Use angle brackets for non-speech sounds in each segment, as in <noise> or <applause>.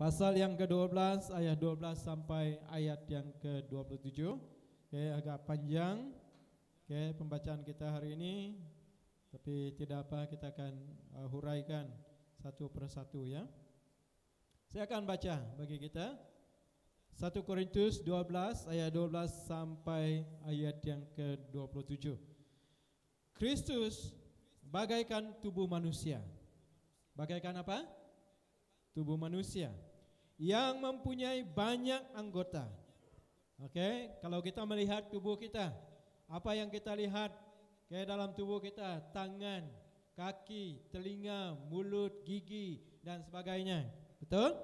Pasal yang ke-12 ayat 12 sampai ayat yang ke-27. Okay, agak panjang. Okay, pembacaan kita hari ini tapi tidak apa kita akan uh, huraikan satu persatu ya. Saya akan baca bagi kita 1 Korintus 12 ayat 12 sampai ayat yang ke-27. Kristus bagaikan tubuh manusia. Bagaikan apa? Tubuh manusia yang mempunyai banyak anggota. Oke, okay? kalau kita melihat tubuh kita, apa yang kita lihat? Oke, dalam tubuh kita, tangan, kaki, telinga, mulut, gigi dan sebagainya. Betul?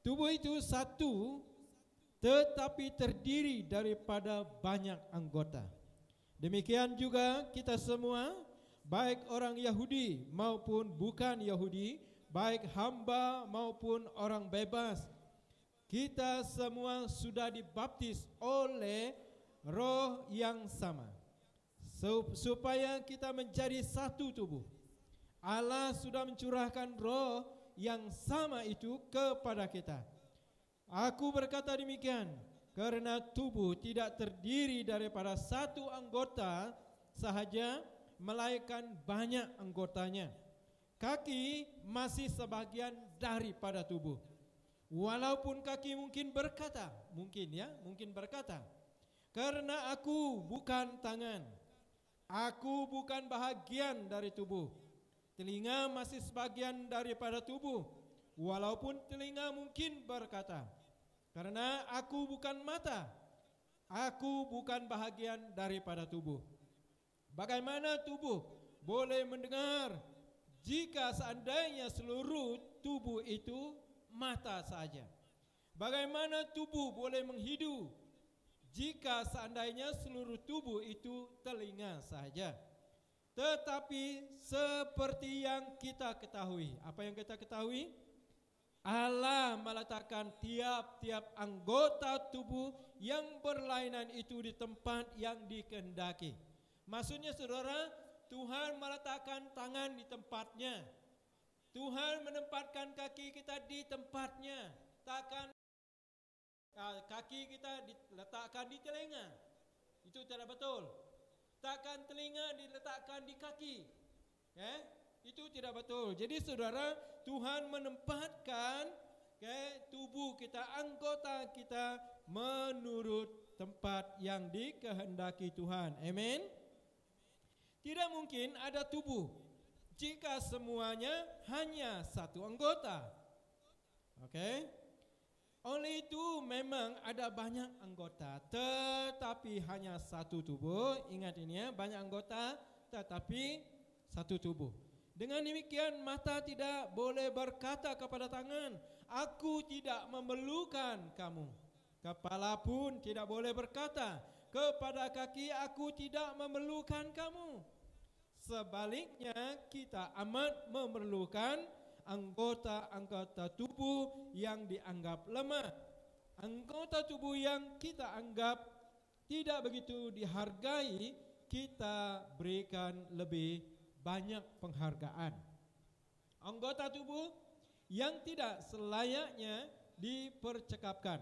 Tubuh itu satu tetapi terdiri daripada banyak anggota. Demikian juga kita semua, baik orang Yahudi maupun bukan Yahudi, baik hamba maupun orang bebas. Kita semua sudah dibaptis oleh roh yang sama. Supaya kita menjadi satu tubuh. Allah sudah mencurahkan roh yang sama itu kepada kita. Aku berkata demikian karena tubuh tidak terdiri daripada satu anggota sahaja melainkan banyak anggotanya. Kaki masih sebagian daripada tubuh. Walaupun kaki mungkin berkata, mungkin ya, mungkin berkata, karena aku bukan tangan, aku bukan bahagian dari tubuh. Telinga masih sebagian daripada tubuh, walaupun telinga mungkin berkata, karena aku bukan mata, aku bukan bahagian daripada tubuh. Bagaimana tubuh boleh mendengar jika seandainya seluruh tubuh itu mata saja. Bagaimana tubuh boleh menghidu jika seandainya seluruh tubuh itu telinga saja. Tetapi seperti yang kita ketahui, apa yang kita ketahui? Allah meletakkan tiap-tiap anggota tubuh yang berlainan itu di tempat yang dikendaki. Maksudnya saudara, Tuhan meletakkan tangan di tempatnya. Tuhan menempatkan kaki kita di tempatnya. Takkan ah, kaki kita diletakkan di telinga. Itu tidak betul. Takkan telinga diletakkan di kaki. Eh? Itu tidak betul. Jadi saudara, Tuhan menempatkan okay, eh, tubuh kita, anggota kita menurut tempat yang dikehendaki Tuhan. Amin. Tidak mungkin ada tubuh jika semuanya hanya satu anggota. Oke. Okay? Oleh itu memang ada banyak anggota tetapi hanya satu tubuh. Ingat ini ya, banyak anggota tetapi satu tubuh. Dengan demikian mata tidak boleh berkata kepada tangan, aku tidak memerlukan kamu. Kepala pun tidak boleh berkata, kepada kaki aku tidak memerlukan kamu. Sebaliknya kita amat memerlukan anggota-anggota tubuh yang dianggap lemah. Anggota tubuh yang kita anggap tidak begitu dihargai, kita berikan lebih banyak penghargaan. Anggota tubuh yang tidak selayaknya dipercekapkan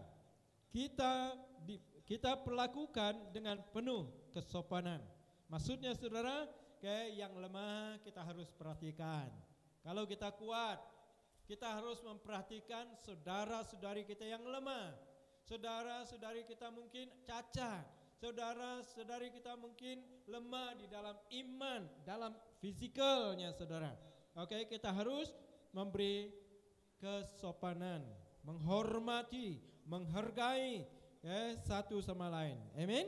Kita di, kita perlakukan dengan penuh kesopanan. Maksudnya saudara, kayak yang lemah kita harus perhatikan. Kalau kita kuat, kita harus memperhatikan saudara-saudari kita yang lemah. Saudara-saudari kita mungkin cacat. Saudara-saudari kita mungkin lemah di dalam iman, dalam fisikalnya saudara. Oke, kita harus memberi kesopanan, menghormati, menghargai ya, satu sama lain. Amin.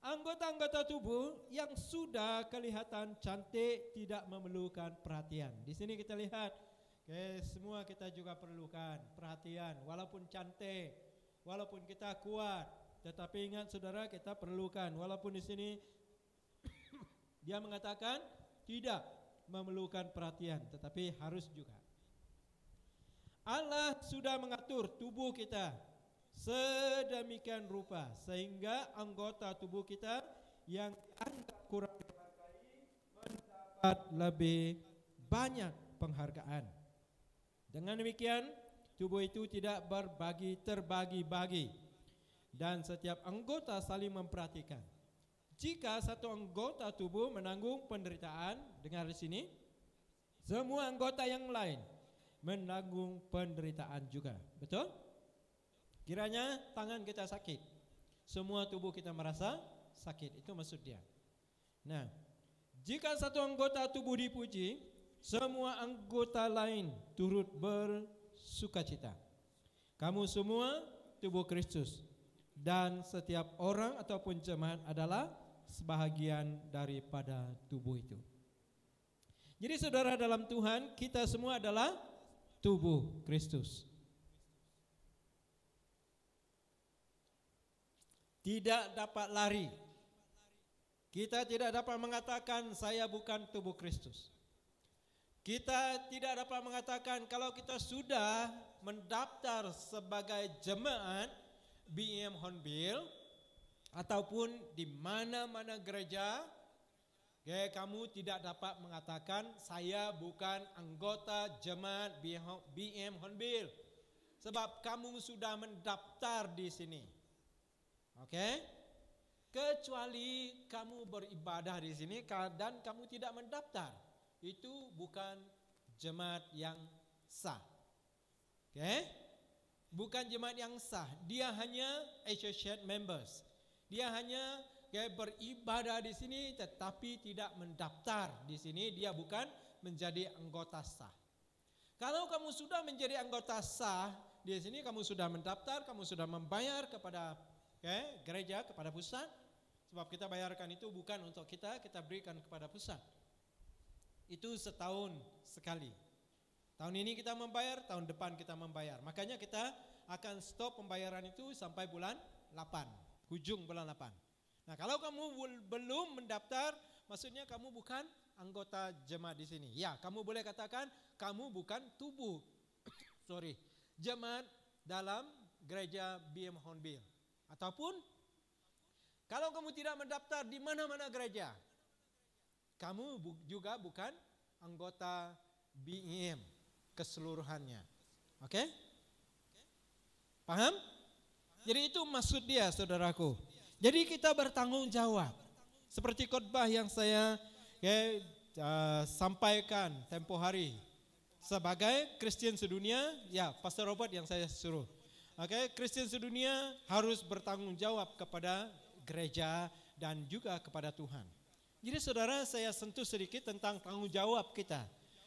Anggota-anggota tubuh yang sudah kelihatan cantik tidak memerlukan perhatian. Di sini kita lihat, ya semua kita juga perlukan perhatian. Walaupun cantik, walaupun kita kuat, tetapi ingat saudara kita perlukan. Walaupun di sini <coughs> dia mengatakan tidak memerlukan perhatian, tetapi harus juga. Allah sudah mengatur tubuh kita sedemikian rupa sehingga anggota tubuh kita yang dianggap kurang dihargai mendapat lebih banyak penghargaan. Dengan demikian, tubuh itu tidak berbagi terbagi-bagi dan setiap anggota saling memperhatikan. Jika satu anggota tubuh menanggung penderitaan, dengar di sini, semua anggota yang lain menanggung penderitaan juga. Betul? Kiranya tangan kita sakit. Semua tubuh kita merasa sakit. Itu maksud dia. Nah, jika satu anggota tubuh dipuji, semua anggota lain turut bersukacita. Kamu semua tubuh Kristus dan setiap orang ataupun jemaat adalah sebahagian daripada tubuh itu. Jadi saudara dalam Tuhan kita semua adalah tubuh Kristus. tidak dapat lari. Kita tidak dapat mengatakan saya bukan tubuh Kristus. Kita tidak dapat mengatakan kalau kita sudah mendaftar sebagai jemaat BM Honbil ataupun di mana-mana gereja, okay, kamu tidak dapat mengatakan saya bukan anggota jemaat BM Honbil sebab kamu sudah mendaftar di sini. Oke? Okay? Kecuali kamu beribadah di sini dan kamu tidak mendaftar. Itu bukan jemaat yang sah. Oke? Okay? Bukan jemaat yang sah. Dia hanya associate members. Dia hanya kayak beribadah di sini tetapi tidak mendaftar di sini. Dia bukan menjadi anggota sah. Kalau kamu sudah menjadi anggota sah, di sini kamu sudah mendaftar, kamu sudah membayar kepada ya, gereja kepada pusat. Sebab kita bayarkan itu bukan untuk kita, kita berikan kepada pusat. Itu setahun sekali. Tahun ini kita membayar, tahun depan kita membayar. Makanya kita akan stop pembayaran itu sampai bulan 8, ujung bulan 8. Nah, kalau kamu belum mendaftar, maksudnya kamu bukan anggota jemaat di sini. Ya, kamu boleh katakan kamu bukan tubuh <coughs> sorry, jemaat dalam gereja BM Hornbill. Ataupun kalau kamu tidak mendaftar di mana-mana gereja, kamu juga bukan anggota BIM e keseluruhannya. Oke? Okay? Paham? Jadi itu maksud dia, saudaraku. Jadi kita bertanggung jawab. Seperti khotbah yang saya okay, ya, uh, eh, sampaikan tempo hari sebagai Kristen sedunia, ya Pastor Robert yang saya suruh. Oke, okay? Kristen sedunia harus bertanggung jawab kepada gereja dan juga kepada Tuhan. Jadi saudara saya sentuh sedikit tentang tanggung jawab kita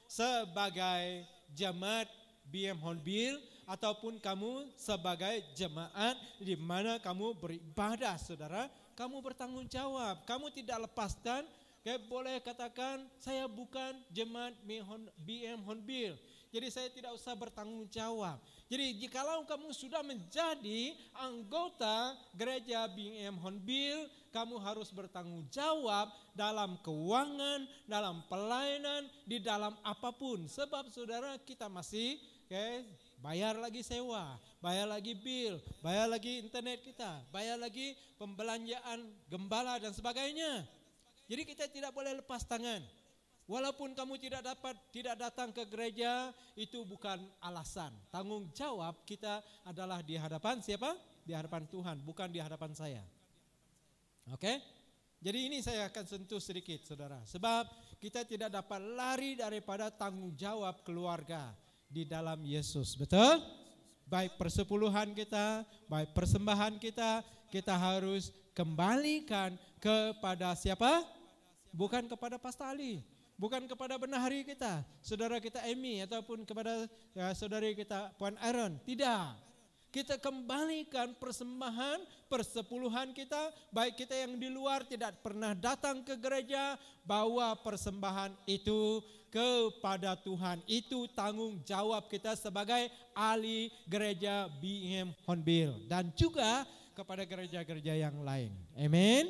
sebagai jemaat BM Honbil ataupun kamu sebagai jemaat di mana kamu beribadah saudara, kamu bertanggung jawab, kamu tidak lepaskan Kayak boleh katakan saya bukan jemaat BM Honbil. Jadi saya tidak usah bertanggung jawab. Jadi jikalau kamu sudah menjadi anggota gereja Bing M. Honbil, kamu harus bertanggung jawab dalam keuangan, dalam pelayanan, di dalam apapun. Sebab saudara kita masih okay, bayar lagi sewa, bayar lagi bill, bayar lagi internet kita, bayar lagi pembelanjaan gembala dan sebagainya. Jadi kita tidak boleh lepas tangan. Walaupun kamu tidak dapat tidak datang ke gereja, itu bukan alasan. Tanggung jawab kita adalah di hadapan siapa? Di hadapan Tuhan, bukan di hadapan saya. Oke? Okay? Jadi ini saya akan sentuh sedikit Saudara. Sebab kita tidak dapat lari daripada tanggung jawab keluarga di dalam Yesus. Betul? Baik persepuluhan kita, baik persembahan kita, kita harus kembalikan kepada siapa? Bukan kepada Pastor Ali bukan kepada benahari kita, saudara kita Emi ataupun kepada ya, saudari kita Puan Aaron. Tidak. Kita kembalikan persembahan, persepuluhan kita, baik kita yang di luar tidak pernah datang ke gereja, bawa persembahan itu kepada Tuhan. Itu tanggung jawab kita sebagai ahli gereja BM Honbil dan juga kepada gereja-gereja yang lain. Amin.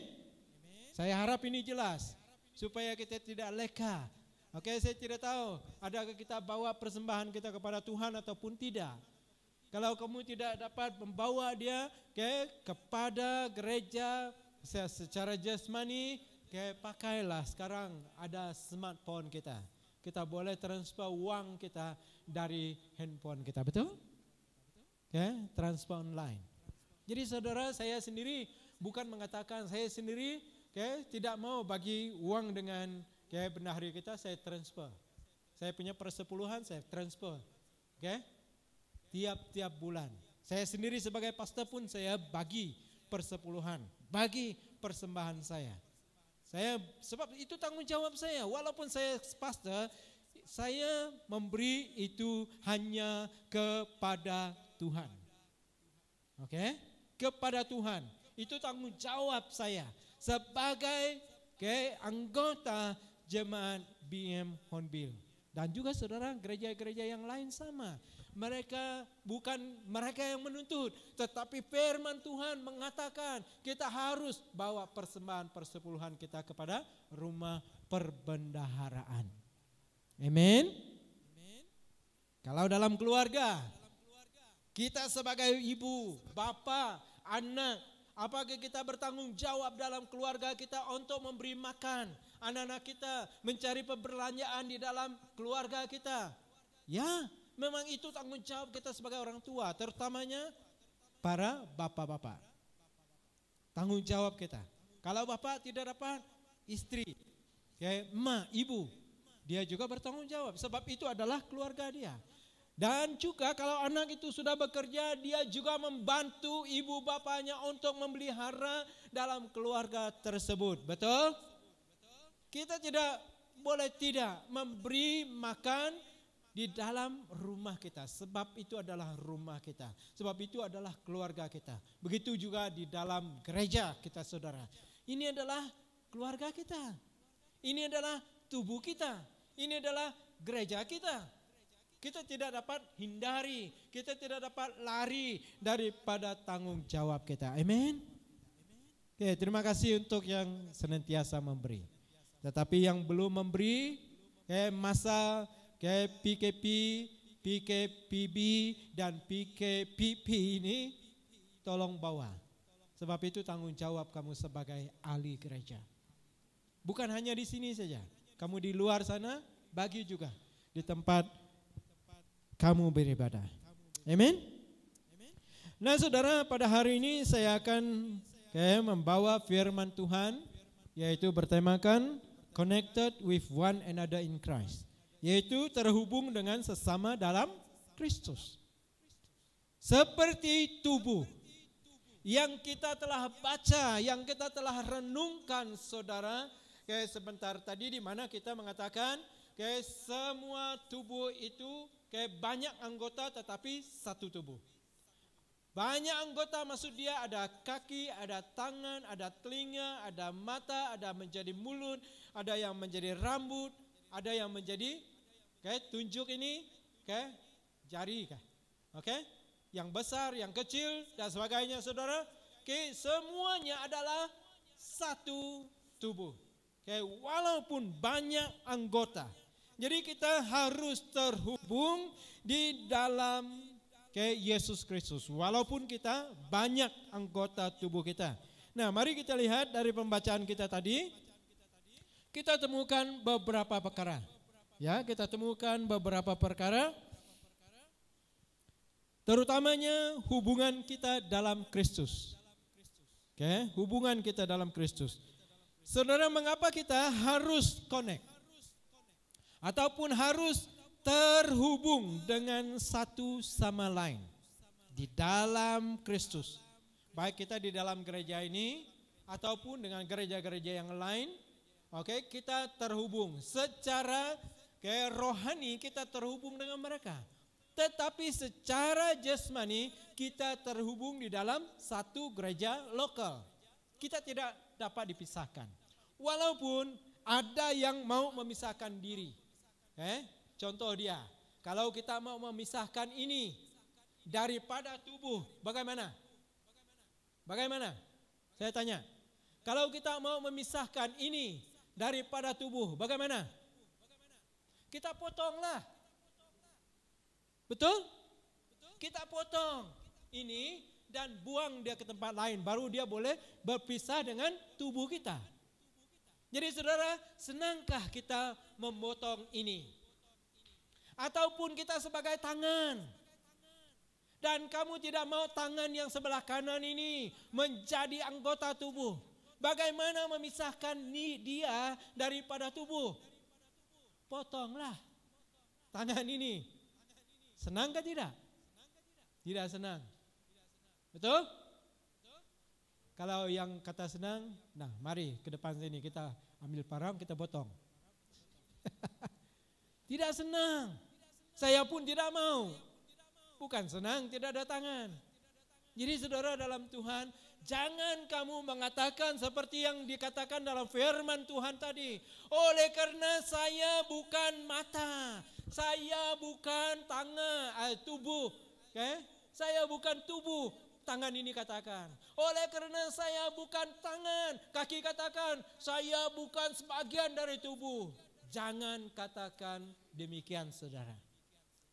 Saya harap ini jelas supaya kita tidak leka. Oke, okay, saya tidak tahu adakah kita bawa persembahan kita kepada Tuhan ataupun tidak. Kalau kamu tidak dapat membawa dia okay, kepada gereja secara jasmani, okay, pakailah sekarang ada smartphone kita. Kita boleh transfer uang kita dari handphone kita, betul? Okay, transfer online. Jadi saudara saya sendiri bukan mengatakan saya sendiri okay, tidak mau bagi uang dengan okay, benahri kita, saya transfer. Saya punya persepuluhan, saya transfer. Okay? Tiap-tiap bulan. Saya sendiri sebagai pastor pun saya bagi persepuluhan. Bagi persembahan saya. Saya sebab itu tanggung jawab saya. Walaupun saya pastor, saya memberi itu hanya kepada Tuhan. Oke? Okay? Kepada Tuhan. Itu tanggung jawab saya sebagai okay, anggota jemaat BM Honbil. Dan juga saudara gereja-gereja yang lain sama. Mereka bukan mereka yang menuntut. Tetapi firman Tuhan mengatakan kita harus bawa persembahan persepuluhan kita kepada rumah perbendaharaan. Amin. Kalau dalam keluarga, kita sebagai ibu, bapak, anak, Apakah kita bertanggung jawab dalam keluarga kita untuk memberi makan anak-anak kita, mencari pemberlanjaan di dalam keluarga kita? Ya, memang itu tanggung jawab kita sebagai orang tua, terutamanya para bapak-bapak. Tanggung jawab kita. Kalau bapak tidak dapat istri, ya emak, ibu, dia juga bertanggung jawab sebab itu adalah keluarga dia. Dan juga kalau anak itu sudah bekerja, dia juga membantu ibu bapaknya untuk memelihara dalam keluarga tersebut. Betul? Kita tidak boleh tidak memberi makan di dalam rumah kita. Sebab itu adalah rumah kita. Sebab itu adalah keluarga kita. Begitu juga di dalam gereja kita saudara. Ini adalah keluarga kita. Ini adalah tubuh kita. Ini adalah gereja kita. Kita tidak dapat hindari, kita tidak dapat lari daripada tanggung jawab kita. Amin. Oke, terima kasih untuk yang senantiasa memberi. Tetapi yang belum memberi, okay, masa okay, PKP, PKPB dan PKPP ini tolong bawa. Sebab itu tanggung jawab kamu sebagai ahli gereja. Bukan hanya di sini saja, kamu di luar sana bagi juga di tempat kamu beribadah. Amin. Nah, Saudara, pada hari ini saya akan okay, membawa firman Tuhan yaitu bertemakan connected with one another in Christ, yaitu terhubung dengan sesama dalam Kristus. Seperti tubuh yang kita telah baca, yang kita telah renungkan, saudara. Kayak sebentar tadi di mana kita mengatakan, kayak semua tubuh itu kayak banyak anggota tetapi satu tubuh. Banyak anggota maksud dia ada kaki, ada tangan, ada telinga, ada mata, ada menjadi mulut, ada yang menjadi rambut, ada yang menjadi kayak tunjuk ini kayak jari Kan? Oke? Okay? Yang besar, yang kecil dan sebagainya Saudara. Oke, okay, semuanya adalah satu tubuh. Oke, okay, walaupun banyak anggota. Jadi kita harus terhubung di dalam ke Yesus Kristus. Walaupun kita banyak anggota tubuh kita. Nah mari kita lihat dari pembacaan kita tadi. Kita temukan beberapa perkara. Ya kita temukan beberapa perkara. Terutamanya hubungan kita dalam Kristus. Oke, hubungan kita dalam Kristus. Saudara, mengapa kita harus connect? ataupun harus terhubung dengan satu sama lain di dalam Kristus. Baik kita di dalam gereja ini ataupun dengan gereja-gereja yang lain, oke, okay, kita terhubung secara kayak rohani kita terhubung dengan mereka. Tetapi secara jasmani kita terhubung di dalam satu gereja lokal. Kita tidak dapat dipisahkan. Walaupun ada yang mau memisahkan diri, Eh, contoh dia, kalau kita mau memisahkan ini daripada tubuh, bagaimana? Bagaimana? Saya tanya. Kalau kita mau memisahkan ini daripada tubuh, bagaimana? Kita potonglah. Betul? Kita potong ini dan buang dia ke tempat lain. Baru dia boleh berpisah dengan tubuh kita. Jadi saudara, senangkah kita memotong ini. Ataupun kita sebagai tangan. Dan kamu tidak mau tangan yang sebelah kanan ini menjadi anggota tubuh. Bagaimana memisahkan dia daripada tubuh? Potonglah tangan ini. Senang ke tidak? Tidak senang. Betul? Kalau yang kata senang, nah mari ke depan sini kita ambil parang kita potong. <laughs> tidak senang. Saya pun tidak mau. Bukan senang tidak ada tangan. Jadi saudara dalam Tuhan, jangan kamu mengatakan seperti yang dikatakan dalam firman Tuhan tadi. Oleh karena saya bukan mata, saya bukan tangan, eh, tubuh. Okay? Saya bukan tubuh, tangan ini katakan. Oleh karena saya bukan tangan, kaki katakan, saya bukan sebagian dari tubuh. Jangan katakan demikian saudara.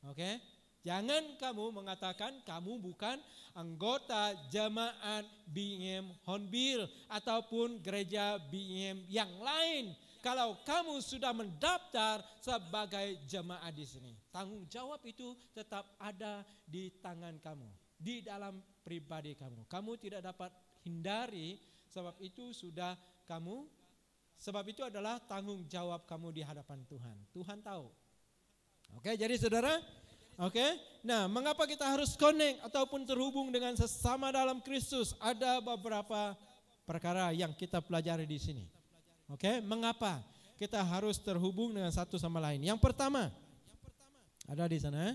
Oke? Jangan kamu mengatakan kamu bukan anggota jemaat BIM Honbil ataupun gereja BIM yang lain. Kalau kamu sudah mendaftar sebagai jemaat di sini, tanggung jawab itu tetap ada di tangan kamu, di dalam pribadi kamu. Kamu tidak dapat hindari sebab itu sudah kamu Sebab itu adalah tanggung jawab kamu di hadapan Tuhan. Tuhan tahu. Oke, jadi saudara, oke. Nah, mengapa kita harus connect ataupun terhubung dengan sesama dalam Kristus? Ada beberapa perkara yang kita pelajari di sini. Oke, mengapa kita harus terhubung dengan satu sama lain? Yang pertama, ada di sana. Eh?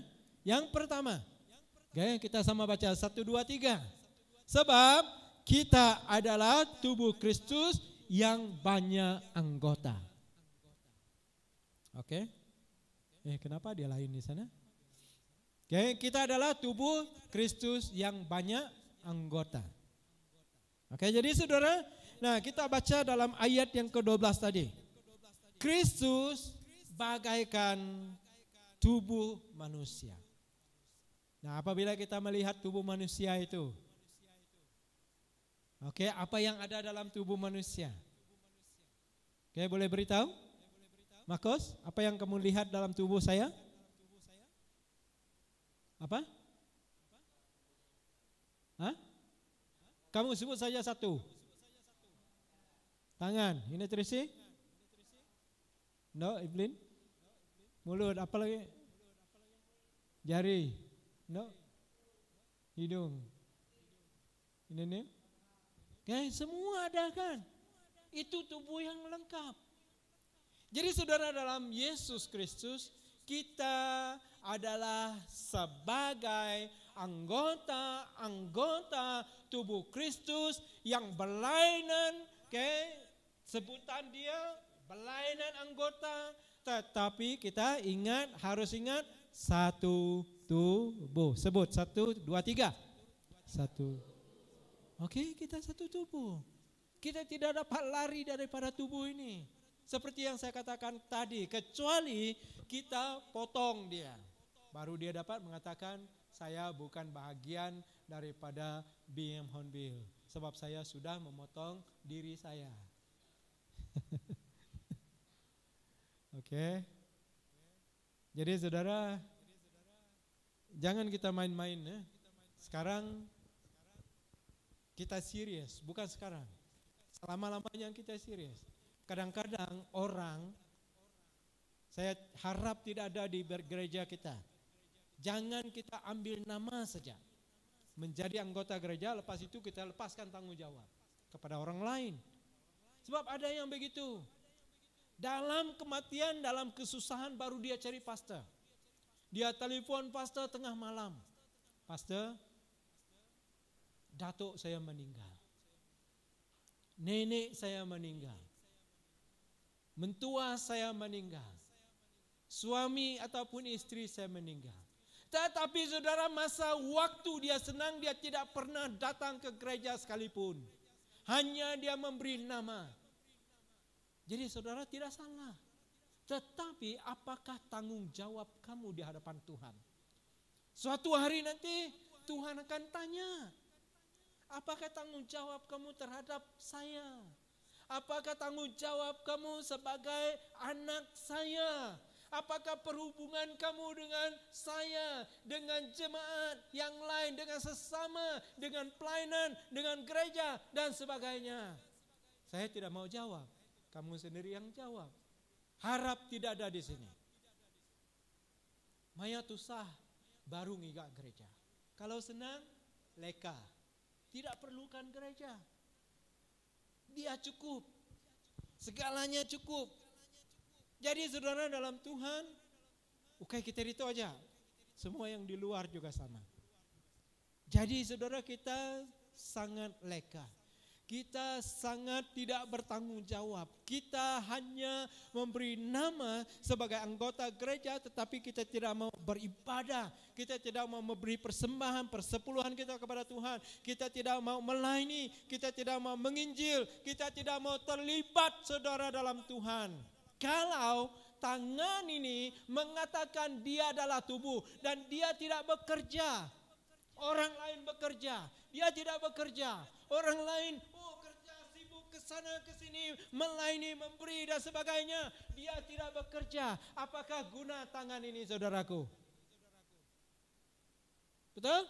Yang pertama, oke, kita sama baca satu dua tiga. Sebab kita adalah tubuh Kristus yang banyak anggota. Oke. Okay. Eh kenapa dia lain di sana? Oke, okay, kita adalah tubuh Kristus yang banyak anggota. Oke, okay, jadi Saudara, nah kita baca dalam ayat yang ke-12 tadi. Kristus bagaikan tubuh manusia. Nah, apabila kita melihat tubuh manusia itu, Oke, okay, apa yang ada dalam tubuh manusia? Oke, okay, boleh beritahu? Makos, apa yang kamu lihat dalam tubuh saya? Apa? Hah? Kamu sebut saja satu. Tangan, ini terisi? No, Iblin? Mulut, apa lagi? Jari? No? Hidung? Ini nih? Ya, semua ada kan? Itu tubuh yang lengkap. Jadi saudara dalam Yesus Kristus kita adalah sebagai anggota-anggota tubuh Kristus yang berlainan, oke? Okay? Sebutan dia berlainan anggota, tetapi kita ingat harus ingat satu tubuh. Sebut satu dua tiga. Satu. Oke, kita satu tubuh. Kita tidak dapat lari daripada tubuh ini. Seperti yang saya katakan tadi, kecuali kita potong dia. Baru dia dapat mengatakan, saya bukan bahagian daripada BM Hornbill. Sebab saya sudah memotong diri saya. <laughs> Oke. Okay. Jadi saudara, jangan kita main-main ya. Sekarang kita serius, bukan sekarang. Selama-lamanya kita serius. Kadang-kadang orang, saya harap tidak ada di gereja kita. Jangan kita ambil nama saja. Menjadi anggota gereja, lepas itu kita lepaskan tanggung jawab kepada orang lain. Sebab ada yang begitu. Dalam kematian, dalam kesusahan baru dia cari pastor. Dia telepon pastor tengah malam. Pastor, Datuk saya meninggal. Nenek saya meninggal. Mentua saya meninggal. Suami ataupun istri saya meninggal. Tetapi saudara masa waktu dia senang dia tidak pernah datang ke gereja sekalipun. Hanya dia memberi nama. Jadi saudara tidak salah. Tetapi apakah tanggung jawab kamu di hadapan Tuhan? Suatu hari nanti Tuhan akan tanya, Apakah tanggung jawab kamu terhadap saya? Apakah tanggung jawab kamu sebagai anak saya? Apakah perhubungan kamu dengan saya, dengan jemaat yang lain, dengan sesama, dengan pelayanan, dengan gereja, dan sebagainya? Saya tidak mau jawab. Kamu sendiri yang jawab. Harap tidak ada di sini. Maya tusah baru ngigak gereja. Kalau senang, leka. Tidak perlukan gereja. Dia cukup. Segalanya cukup. Jadi saudara dalam Tuhan, oke kita itu aja. Semua yang di luar juga sama. Jadi saudara kita sangat leka. Kita sangat tidak bertanggung jawab. Kita hanya memberi nama sebagai anggota gereja, tetapi kita tidak mau beribadah. Kita tidak mau memberi persembahan, persepuluhan kita kepada Tuhan. Kita tidak mau melayani, kita tidak mau menginjil, kita tidak mau terlibat saudara dalam Tuhan. Kalau tangan ini mengatakan dia adalah tubuh dan dia tidak bekerja, orang lain bekerja, dia tidak bekerja, orang lain oh kerja sibuk ke sana ke sini melayani memberi dan sebagainya dia tidak bekerja apakah guna tangan ini saudaraku betul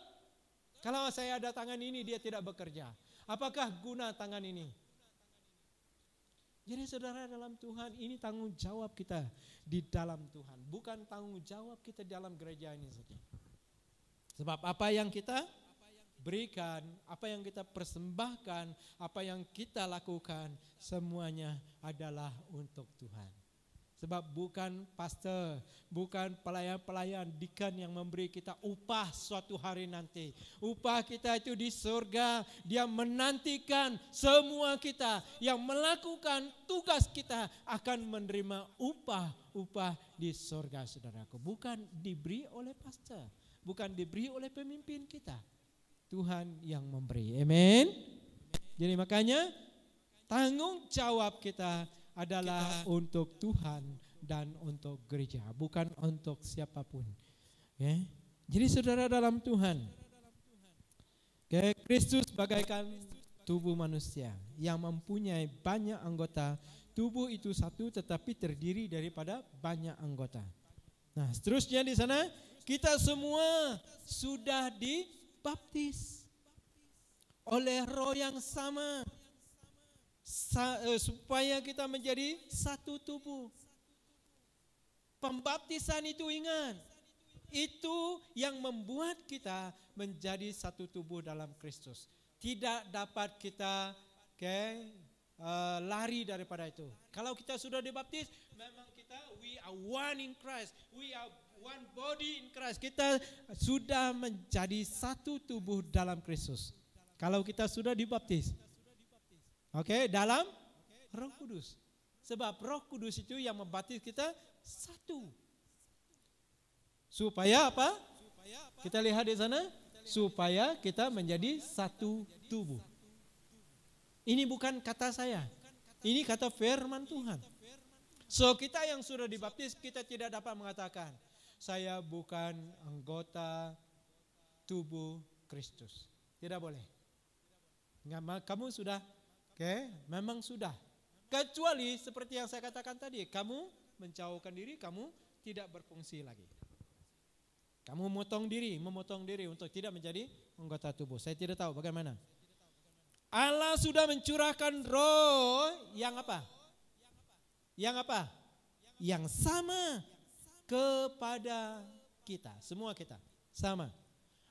kalau saya ada tangan ini dia tidak bekerja apakah guna tangan ini jadi saudara dalam Tuhan ini tanggung jawab kita di dalam Tuhan. Bukan tanggung jawab kita di dalam gereja ini saja. Sebab apa yang kita berikan, apa yang kita persembahkan, apa yang kita lakukan, semuanya adalah untuk Tuhan. Sebab bukan pastor, bukan pelayan-pelayan Dikan yang memberi kita upah suatu hari nanti. Upah kita itu di surga, dia menantikan semua kita yang melakukan tugas kita akan menerima upah-upah di surga saudaraku. Bukan diberi oleh pastor, bukan diberi oleh pemimpin kita Tuhan yang memberi. Amin. Jadi makanya tanggung jawab kita adalah kita. untuk Tuhan dan untuk gereja, bukan untuk siapapun. Ya. Jadi saudara dalam Tuhan, okay, Kristus bagaikan tubuh manusia yang mempunyai banyak anggota. Tubuh itu satu tetapi terdiri daripada banyak anggota. Nah, seterusnya di sana kita semua sudah di dibaptis oleh roh yang sama eh, supaya kita menjadi satu tubuh. Pembaptisan itu ingat, itu yang membuat kita menjadi satu tubuh dalam Kristus. Tidak dapat kita okay, uh, eh, lari daripada itu. Kalau kita sudah dibaptis, memang kita we are one in Christ, we are one body in Christ. Kita sudah menjadi satu tubuh dalam Kristus. Kalau kita sudah dibaptis. Oke, okay, dalam Roh Kudus. Sebab Roh Kudus itu yang membaptis kita satu. Supaya apa? Kita lihat di sana, supaya kita menjadi satu tubuh. Ini bukan kata saya. Ini kata firman Tuhan. So kita yang sudah dibaptis kita tidak dapat mengatakan saya bukan anggota tubuh Kristus. Tidak boleh. Kamu sudah, oke? Okay? Memang sudah. Kecuali seperti yang saya katakan tadi, kamu menjauhkan diri, kamu tidak berfungsi lagi. Kamu memotong diri, memotong diri untuk tidak menjadi anggota tubuh. Saya tidak tahu bagaimana. Allah sudah mencurahkan roh yang apa? Yang apa? Yang sama kepada kita, semua kita. Sama.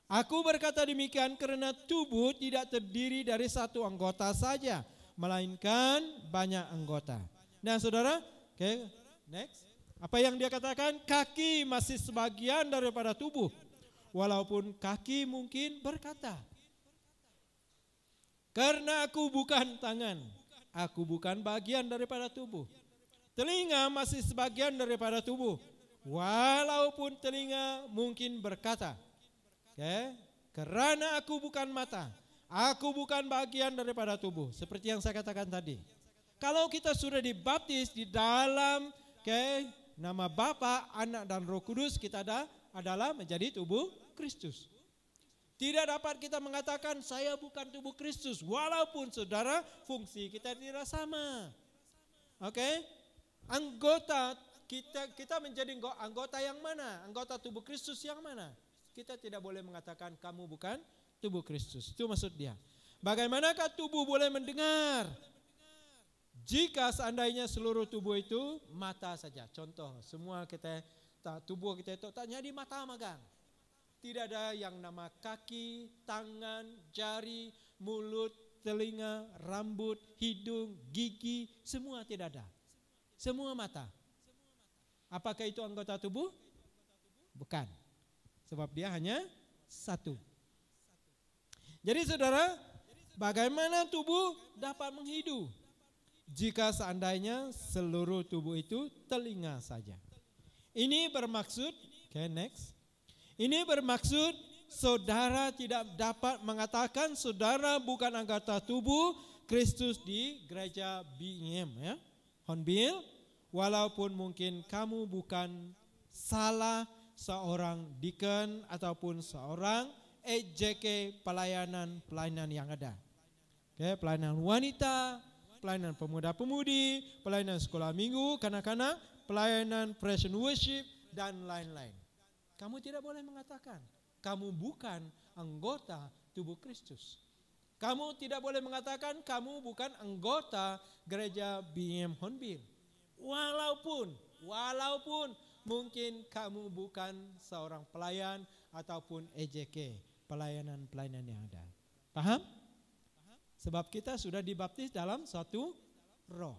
Aku berkata demikian karena tubuh tidak terdiri dari satu anggota saja, melainkan banyak anggota. Nah, Saudara, oke, okay, next. Apa yang dia katakan? Kaki masih sebagian daripada tubuh. Walaupun kaki mungkin berkata, karena aku bukan tangan, aku bukan bagian daripada tubuh. Telinga masih sebagian daripada tubuh Walaupun telinga mungkin berkata, okay, karena aku bukan mata, aku bukan bagian daripada tubuh. Seperti yang saya katakan tadi. Kalau kita sudah dibaptis di dalam okay, nama Bapa, Anak dan Roh Kudus, kita ada, adalah menjadi tubuh Kristus. Tidak dapat kita mengatakan saya bukan tubuh Kristus walaupun saudara fungsi kita tidak sama. Oke? Okay? Anggota kita kita menjadi anggota yang mana? Anggota tubuh Kristus yang mana? Kita tidak boleh mengatakan kamu bukan tubuh Kristus. Itu maksud dia. Bagaimanakah tubuh boleh mendengar? Jika seandainya seluruh tubuh itu mata saja. Contoh, semua kita tubuh kita itu tak di mata magang. Tidak ada yang nama kaki, tangan, jari, mulut, telinga, rambut, hidung, gigi, semua tidak ada. Semua mata. Apakah itu anggota tubuh? Bukan. Sebab dia hanya satu. Jadi saudara, bagaimana tubuh dapat menghidup Jika seandainya seluruh tubuh itu telinga saja. Ini bermaksud, okay next. Ini bermaksud saudara tidak dapat mengatakan saudara bukan anggota tubuh Kristus di gereja BIM ya. Honbil walaupun mungkin kamu bukan salah seorang deacon ataupun seorang EJK pelayanan-pelayanan yang ada. Oke, pelayanan wanita, pelayanan pemuda-pemudi, pelayanan sekolah minggu, kanak-kanak, pelayanan praise and worship, dan lain-lain. Kamu tidak boleh mengatakan, kamu bukan anggota tubuh Kristus. Kamu tidak boleh mengatakan kamu bukan anggota gereja BM Hornbill Walaupun, walaupun mungkin kamu bukan seorang pelayan ataupun EJK, pelayanan-pelayanan yang ada. Paham? Sebab kita sudah dibaptis dalam satu roh.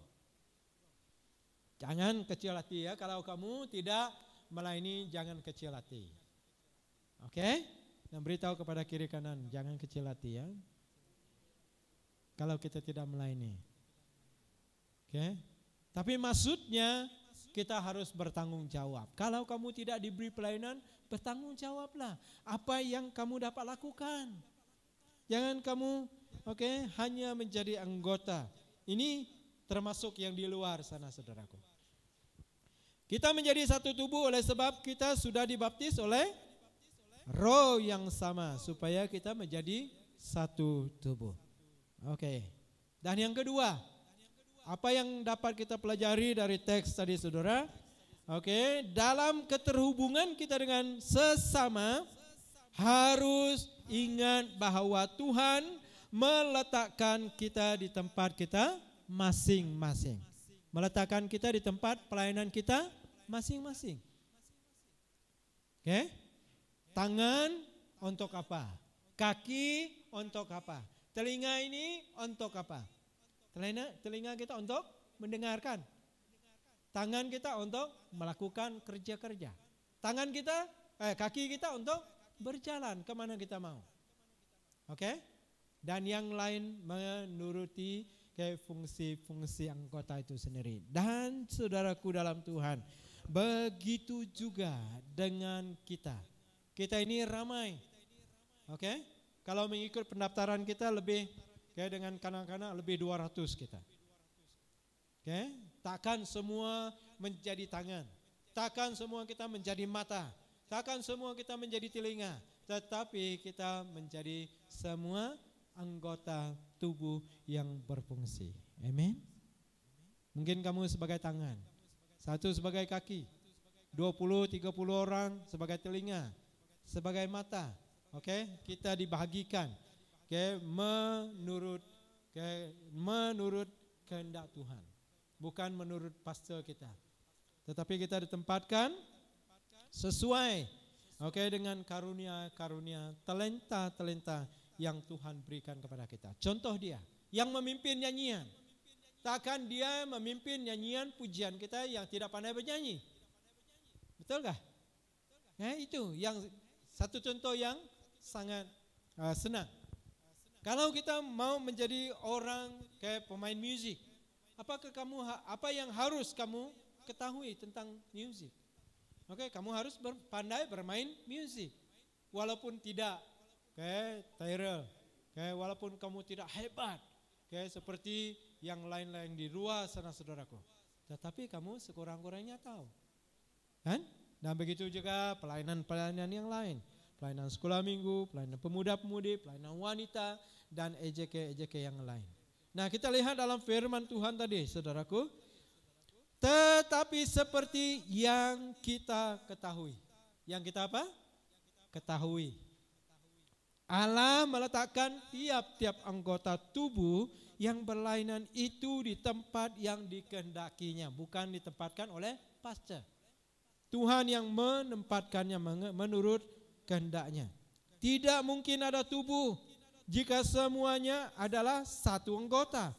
Jangan kecil hati ya kalau kamu tidak melayani jangan kecil hati. Oke? Okay? Dan beritahu kepada kiri kanan jangan kecil hati ya. Kalau kita tidak melayani. Oke? Okay? Tapi maksudnya kita harus bertanggung jawab. Kalau kamu tidak diberi pelayanan, bertanggung jawablah. Apa yang kamu dapat lakukan? Jangan kamu oke okay, hanya menjadi anggota. Ini termasuk yang di luar sana saudaraku. Kita menjadi satu tubuh oleh sebab kita sudah dibaptis oleh roh yang sama supaya kita menjadi satu tubuh. Oke. Okay. Dan yang kedua, apa yang dapat kita pelajari dari teks tadi saudara? Oke, okay. dalam keterhubungan kita dengan sesama harus ingat bahwa Tuhan meletakkan kita di tempat kita masing-masing. Meletakkan kita di tempat pelayanan kita masing-masing. Oke? Okay. Tangan untuk apa? Kaki untuk apa? Telinga ini untuk apa? Telinga, telinga kita untuk mendengarkan. Tangan kita untuk melakukan kerja-kerja. Tangan kita, eh, kaki kita untuk berjalan kemana kita mau. Oke? Okay? Dan yang lain menuruti ke fungsi-fungsi anggota itu sendiri. Dan saudaraku dalam Tuhan, begitu juga dengan kita. Kita ini ramai. Oke? Okay? Kalau mengikut pendaftaran kita lebih Oke, okay, dengan kanak-kanak lebih 200 kita. Oke, okay? takkan semua menjadi tangan. Takkan semua kita menjadi mata. Takkan semua kita menjadi telinga, tetapi kita menjadi semua anggota tubuh yang berfungsi. Amin. Mungkin kamu sebagai tangan, satu sebagai kaki, 20 30 orang sebagai telinga, sebagai mata. Oke, okay? kita dibagikan okay, menurut okay, menurut kehendak Tuhan, bukan menurut pastor kita. Tetapi kita ditempatkan sesuai okay, dengan karunia-karunia, talenta-talenta yang Tuhan berikan kepada kita. Contoh dia yang memimpin nyanyian. Takkan dia memimpin nyanyian pujian kita yang tidak pandai bernyanyi. Betul gak? Ya, itu yang satu contoh yang sangat uh, senang. Kalau kita mau menjadi orang kayak pemain musik, apakah kamu apa yang harus kamu ketahui tentang musik? Oke, okay, kamu harus pandai bermain musik. Walaupun tidak kayak Tyrell, kayak walaupun kamu tidak hebat, kayak seperti yang lain-lain di luar sana saudaraku. Tetapi kamu sekurang-kurangnya tahu. Kan? Dan begitu juga pelayanan-pelayanan yang lain pelayanan sekolah minggu, pelayanan pemuda-pemudi, pelayanan wanita, dan EJK-EJK e yang lain. Nah kita lihat dalam firman Tuhan tadi saudaraku. Tetapi seperti yang kita ketahui. Yang kita apa? Ketahui. Allah meletakkan tiap-tiap anggota tubuh yang berlainan itu di tempat yang dikehendakinya. Bukan ditempatkan oleh pasca. Tuhan yang menempatkannya menurut kehendaknya. Tidak mungkin ada tubuh jika semuanya adalah satu anggota.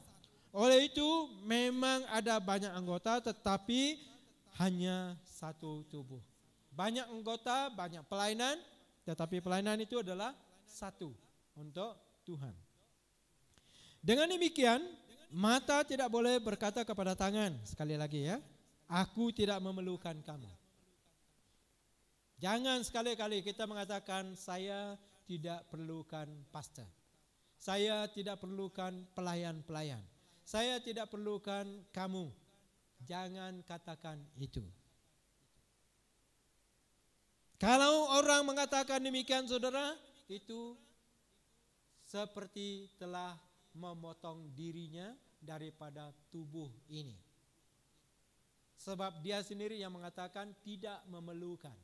Oleh itu memang ada banyak anggota tetapi hanya satu tubuh. Banyak anggota, banyak pelayanan, tetapi pelayanan itu adalah satu untuk Tuhan. Dengan demikian, mata tidak boleh berkata kepada tangan, sekali lagi ya, aku tidak memerlukan kamu. Jangan sekali-kali kita mengatakan saya tidak perlukan pastor. Saya tidak perlukan pelayan-pelayan. Saya tidak perlukan kamu. Jangan katakan itu. Kalau orang mengatakan demikian saudara, itu seperti telah memotong dirinya daripada tubuh ini. Sebab dia sendiri yang mengatakan tidak memerlukan.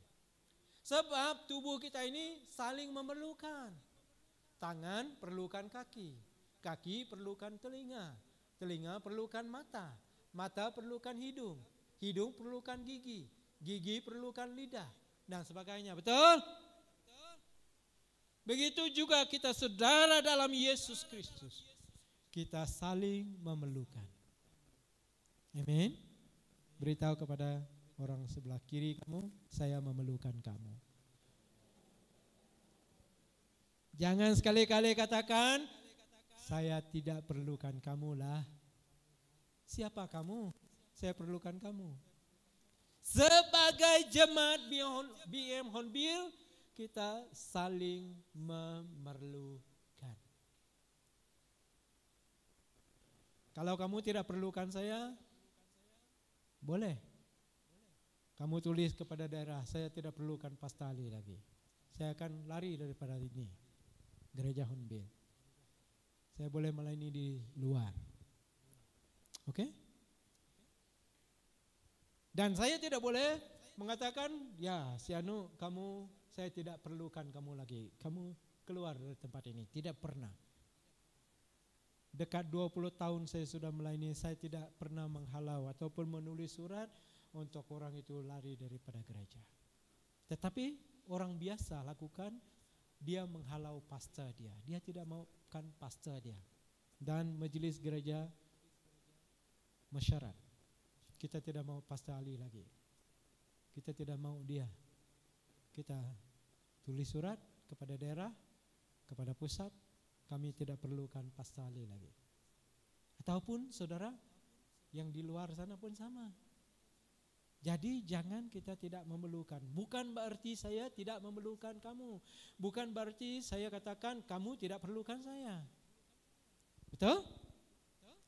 Sebab tubuh kita ini saling memerlukan. Tangan perlukan kaki, kaki perlukan telinga, telinga perlukan mata, mata perlukan hidung, hidung perlukan gigi, gigi perlukan lidah, dan sebagainya. Betul? Begitu juga kita saudara dalam Yesus Kristus. Kita saling memerlukan. Amin. Beritahu kepada orang sebelah kiri kamu, saya memerlukan kamu. Jangan sekali-kali katakan, saya tidak perlukan kamu lah. Siapa kamu? Saya perlukan kamu. Sebagai jemaat BM Honbil, kita saling memerlukan. Kalau kamu tidak perlukan saya, boleh. Kamu tulis kepada daerah, saya tidak perlukan pastali lagi. Saya akan lari daripada ini. Gereja hunbin. Saya boleh melayani di luar. Oke? Okay? Dan saya tidak boleh mengatakan, ya si Anu kamu, saya tidak perlukan kamu lagi. Kamu keluar dari tempat ini. Tidak pernah. Dekat 20 tahun saya sudah melayani, saya tidak pernah menghalau ataupun menulis surat untuk orang itu lari daripada gereja. Tetapi orang biasa lakukan, dia menghalau pastor dia. Dia tidak maukan pastor dia. Dan majelis gereja masyarakat. Kita tidak mau pastor Ali lagi. Kita tidak mau dia. Kita tulis surat kepada daerah, kepada pusat, kami tidak perlukan pastor Ali lagi. Ataupun saudara yang di luar sana pun sama jadi jangan kita tidak memerlukan. Bukan berarti saya tidak memerlukan kamu. Bukan berarti saya katakan kamu tidak perlukan saya. Betul?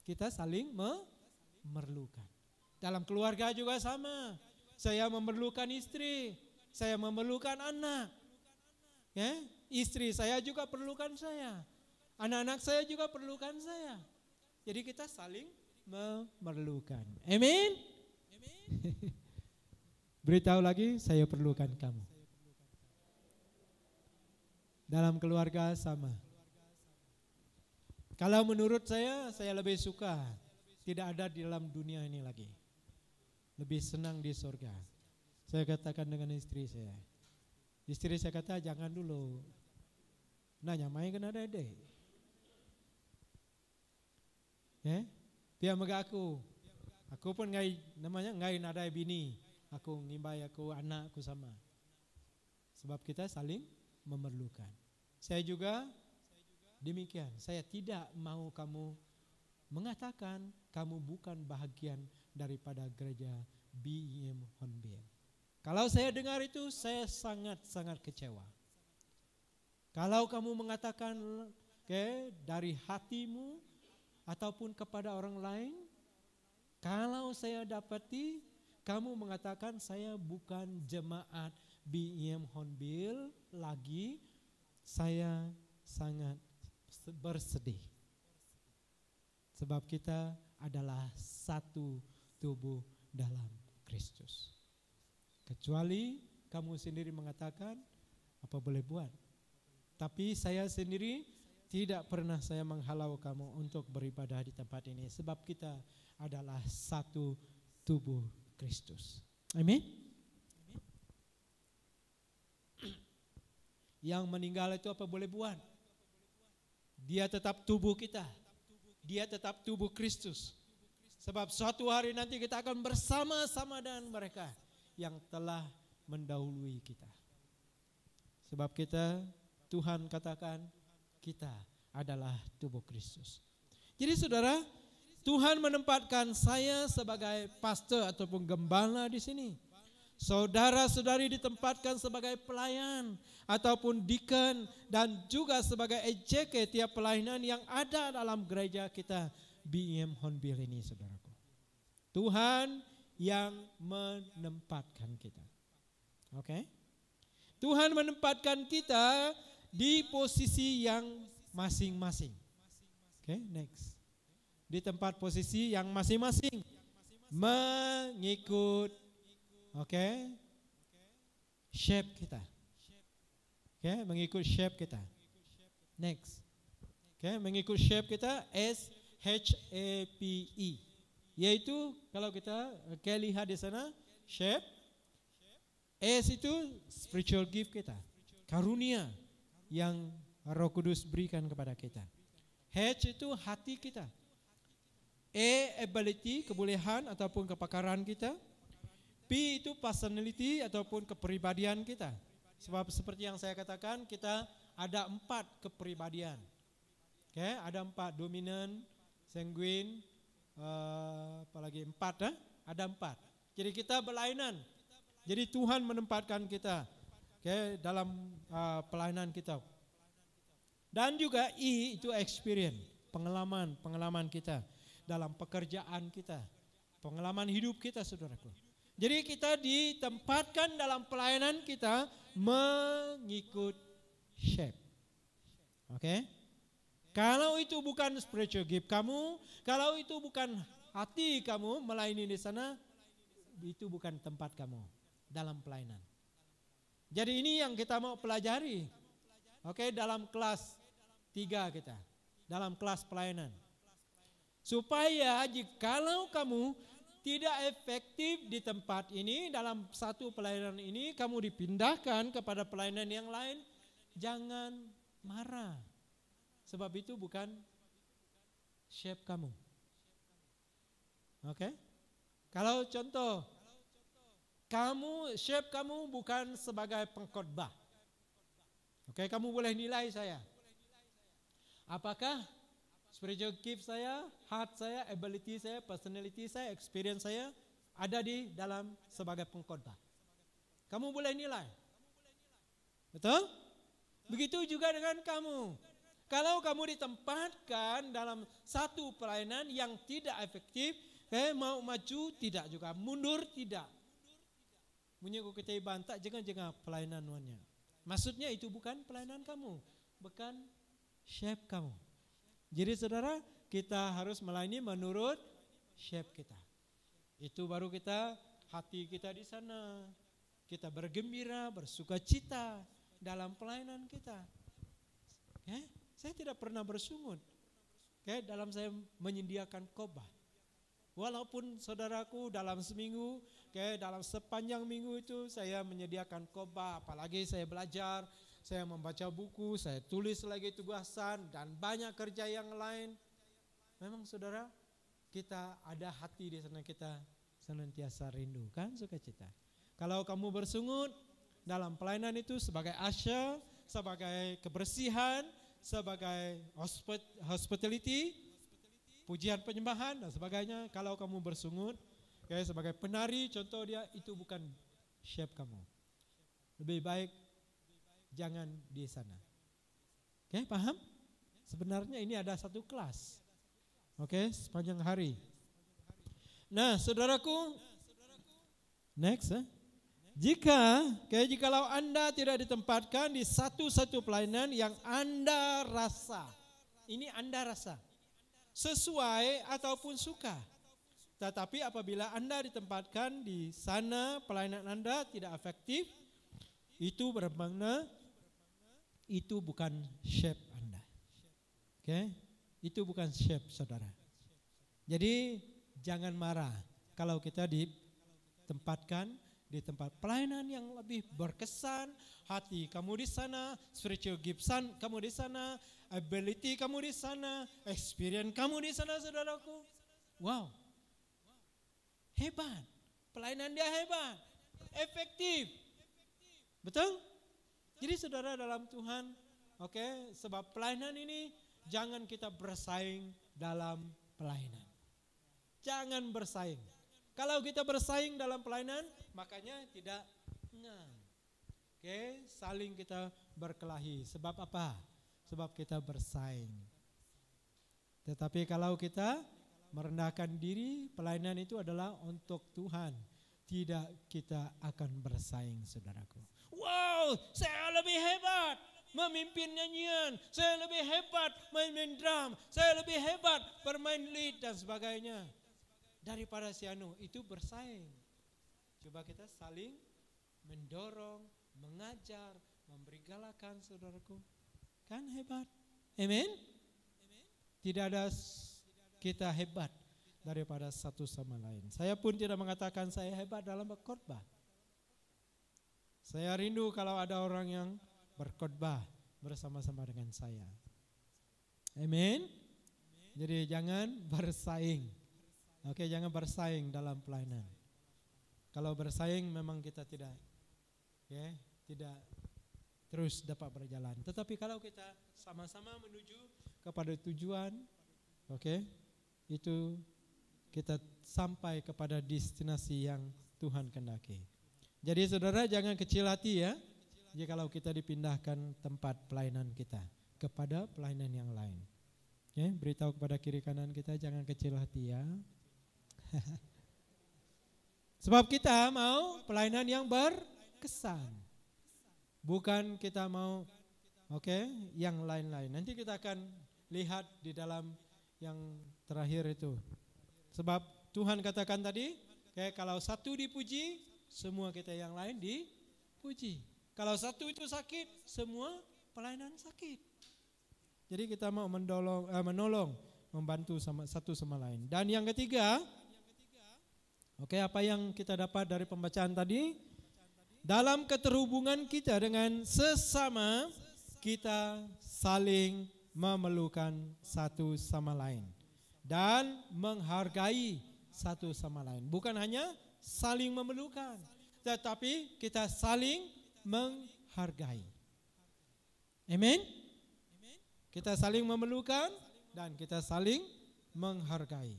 Kita saling memerlukan. Dalam keluarga juga sama. Saya memerlukan istri, saya memerlukan anak. Ya, istri saya juga perlukan saya. Anak-anak saya juga perlukan saya. Jadi kita saling memerlukan. Amin. Amin. Beritahu lagi, saya perlukan kamu. Dalam keluarga sama. Kalau menurut saya, saya lebih suka tidak ada di dalam dunia ini lagi. Lebih senang di surga. Saya katakan dengan istri saya. Istri saya kata jangan dulu. Nanya main kan kena dede. Eh? Dia mengaku. aku. Aku pun ngai namanya ngai nadai bini aku mengimbai aku anakku sama. Sebab kita saling memerlukan. Saya juga demikian. Saya tidak mau kamu mengatakan kamu bukan bahagian daripada gereja BIM e Honbin. Kalau saya dengar itu saya sangat-sangat kecewa. Kalau kamu mengatakan okay, dari hatimu ataupun kepada orang lain, kalau saya dapati kamu mengatakan saya bukan jemaat BIM e Honbil lagi. Saya sangat bersedih. Sebab kita adalah satu tubuh dalam Kristus. Kecuali kamu sendiri mengatakan apa boleh buat. Tapi saya sendiri tidak pernah saya menghalau kamu untuk beribadah di tempat ini sebab kita adalah satu tubuh Kristus. Amin. Yang meninggal itu apa boleh buat? Dia tetap tubuh kita. Dia tetap tubuh Kristus. Sebab suatu hari nanti kita akan bersama-sama dengan mereka yang telah mendahului kita. Sebab kita Tuhan katakan kita adalah tubuh Kristus. Jadi saudara, Tuhan menempatkan saya sebagai pastor ataupun gembala di sini. Saudara-saudari ditempatkan sebagai pelayan ataupun deacon dan juga sebagai EJK tiap pelayanan yang ada dalam gereja kita BIM e Honbir ini saudaraku. Tuhan yang menempatkan kita. Oke. Okay? Tuhan menempatkan kita di posisi yang masing-masing. Oke, okay, next di tempat posisi yang masing-masing mengikut oke okay? shape kita. Oke, okay? mengikut shape kita. Next. Oke, okay? mengikut shape kita S H A P E. Yaitu kalau kita okay, lihat di sana shape S itu spiritual gift kita. Karunia yang Roh Kudus berikan kepada kita. H itu hati kita. A ability kebolehan ataupun kepakaran kita. P itu personality ataupun kepribadian kita. Sebab seperti yang saya katakan kita ada empat kepribadian. Oke, okay, ada empat dominan, sanguin, uh, eh, apalagi empat, eh? ada empat. Jadi kita berlainan. Jadi Tuhan menempatkan kita okay, dalam uh, pelayanan kita. Dan juga I e itu experience, pengalaman, pengalaman kita dalam pekerjaan kita, pengalaman hidup kita saudaraku. Jadi kita ditempatkan dalam pelayanan kita mengikut shape. Oke? Okay? Kalau itu bukan spiritual gift kamu, kalau itu bukan hati kamu melayani di sana, itu bukan tempat kamu dalam pelayanan. Jadi ini yang kita mau pelajari. Oke, okay, dalam kelas tiga kita. Dalam kelas pelayanan. Supaya jikalau kamu tidak efektif di tempat ini dalam satu pelayanan ini kamu dipindahkan kepada pelayanan yang lain jangan marah sebab itu bukan shape kamu oke okay? kalau contoh kamu shape kamu bukan sebagai pengkhotbah oke okay? kamu boleh nilai saya apakah Spiritual gift saya, heart saya, ability saya, personality saya, experience saya ada di dalam sebagai pengkhotbah. Kamu boleh nilai. Betul? Begitu juga dengan kamu. Kalau kamu ditempatkan dalam satu pelayanan yang tidak efektif, eh, mau maju tidak juga, mundur tidak. Punya kau kita bantak jangan-jangan pelayanan wanya. Maksudnya itu bukan pelayanan kamu, bukan chef kamu. Jadi saudara, kita harus melayani menurut shape kita. Itu baru kita hati kita di sana. Kita bergembira, bersuka cita dalam pelayanan kita. Ya, saya tidak pernah bersungut. Oke, eh, dalam saya menyediakan koba. Walaupun saudaraku dalam seminggu, oke, eh, dalam sepanjang minggu itu saya menyediakan koba. apalagi saya belajar, saya membaca buku, saya tulis lagi tugasan dan banyak kerja yang lain. Memang saudara, kita ada hati di sana kita senantiasa rindu kan sukacita. Kalau kamu bersungut dalam pelayanan itu sebagai asya, sebagai kebersihan, sebagai hospitality, pujian penyembahan dan sebagainya. Kalau kamu bersungut, ya sebagai penari contoh dia itu bukan shape kamu. Lebih baik jangan di sana. Oke, okay, paham? Sebenarnya ini ada satu kelas. Oke, okay, sepanjang hari. Nah, saudaraku, next. Eh? Jika, kayak jikalau Anda tidak ditempatkan di satu-satu pelayanan yang Anda rasa, ini Anda rasa, sesuai ataupun suka. Tetapi apabila Anda ditempatkan di sana pelayanan Anda tidak efektif, itu bermakna itu bukan shape Anda. Oke? Okay? Itu bukan shape Saudara. Jadi jangan marah kalau kita ditempatkan di tempat pelayanan yang lebih berkesan, hati kamu di sana, spiritual Gibson kamu di sana, ability kamu di sana, experience kamu di sana saudaraku. Wow. Hebat. Pelayanan dia hebat, efektif. Betul? Jadi saudara dalam Tuhan, oke, okay, sebab pelayanan ini jangan kita bersaing dalam pelayanan. Jangan bersaing. Kalau kita bersaing dalam pelayanan, makanya tidak ngang. Oke, okay, saling kita berkelahi. Sebab apa? Sebab kita bersaing. Tetapi kalau kita merendahkan diri, pelayanan itu adalah untuk Tuhan. Tidak kita akan bersaing, saudaraku. Wow, saya lebih hebat memimpin nyanyian, saya lebih hebat main drum, saya lebih hebat bermain lead dan sebagainya. Daripada si Anu itu bersaing. Coba kita saling mendorong, mengajar, memberi galakan saudaraku. Kan hebat. Amin. Tidak ada kita hebat daripada satu sama lain. Saya pun tidak mengatakan saya hebat dalam berkorban. Saya rindu kalau ada orang yang berkhotbah bersama-sama dengan saya. Amin. Jadi jangan bersaing. Oke, jangan bersaing dalam pelayanan. Kalau bersaing memang kita tidak ya, tidak terus dapat berjalan. Tetapi kalau kita sama-sama menuju kepada tujuan, oke, okay, itu kita sampai kepada destinasi yang Tuhan kehendaki. Jadi saudara jangan kecil hati ya kalau kita dipindahkan tempat pelayanan kita kepada pelayanan yang lain. Ya, beritahu kepada kiri kanan kita jangan kecil hati ya. <laughs> Sebab kita mau pelayanan yang berkesan. Bukan kita mau oke okay, yang lain-lain. Nanti kita akan lihat di dalam yang terakhir itu. Sebab Tuhan katakan tadi, kayak kalau satu dipuji, semua kita yang lain dipuji. Kalau satu itu sakit, semua pelayanan sakit. Jadi kita mau mendolong, eh, menolong, membantu sama satu sama lain. Dan yang ketiga, oke okay, apa yang kita dapat dari pembacaan tadi? Dalam keterhubungan kita dengan sesama, kita saling memerlukan satu sama lain dan menghargai satu sama lain. Bukan hanya saling memerlukan, tetapi kita saling menghargai. Amin. Kita saling memerlukan dan kita saling menghargai.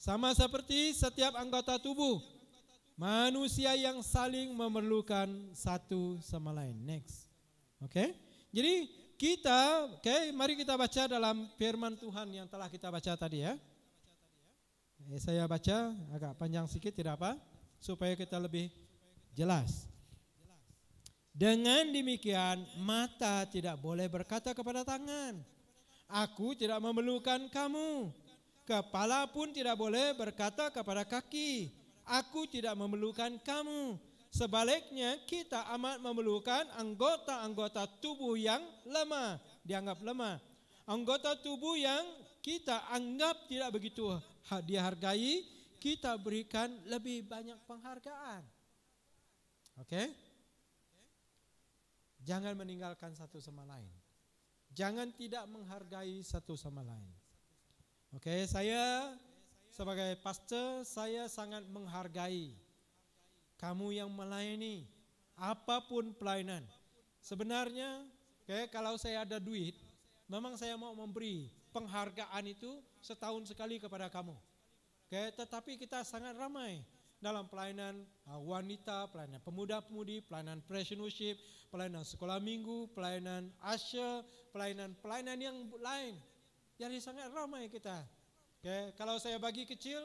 Sama seperti setiap anggota tubuh, manusia yang saling memerlukan satu sama lain. Next. Oke. Okay? Jadi kita, oke, okay, mari kita baca dalam firman Tuhan yang telah kita baca tadi ya. Eh, saya baca agak panjang sedikit tidak apa supaya kita lebih jelas. Dengan demikian mata tidak boleh berkata kepada tangan, aku tidak memerlukan kamu. Kepala pun tidak boleh berkata kepada kaki, aku tidak memerlukan kamu. Sebaliknya kita amat memerlukan anggota-anggota tubuh yang lemah, dianggap lemah. Anggota tubuh yang kita anggap tidak begitu dihargai, kita berikan lebih banyak penghargaan. Oke? Jangan meninggalkan satu sama lain. Jangan tidak menghargai satu sama lain. Oke, saya sebagai pastor saya sangat menghargai kamu yang melayani apapun pelayanan. Sebenarnya, okay, kalau saya ada duit, memang saya mau memberi penghargaan itu setahun sekali kepada kamu. Tetapi kita sangat ramai dalam pelayanan uh, wanita, pelayanan pemuda-pemudi, pelayanan worship, pelayanan sekolah minggu, pelayanan asya, pelayanan-pelayanan yang lain. Jadi sangat ramai kita. Okay. Kalau saya bagi kecil,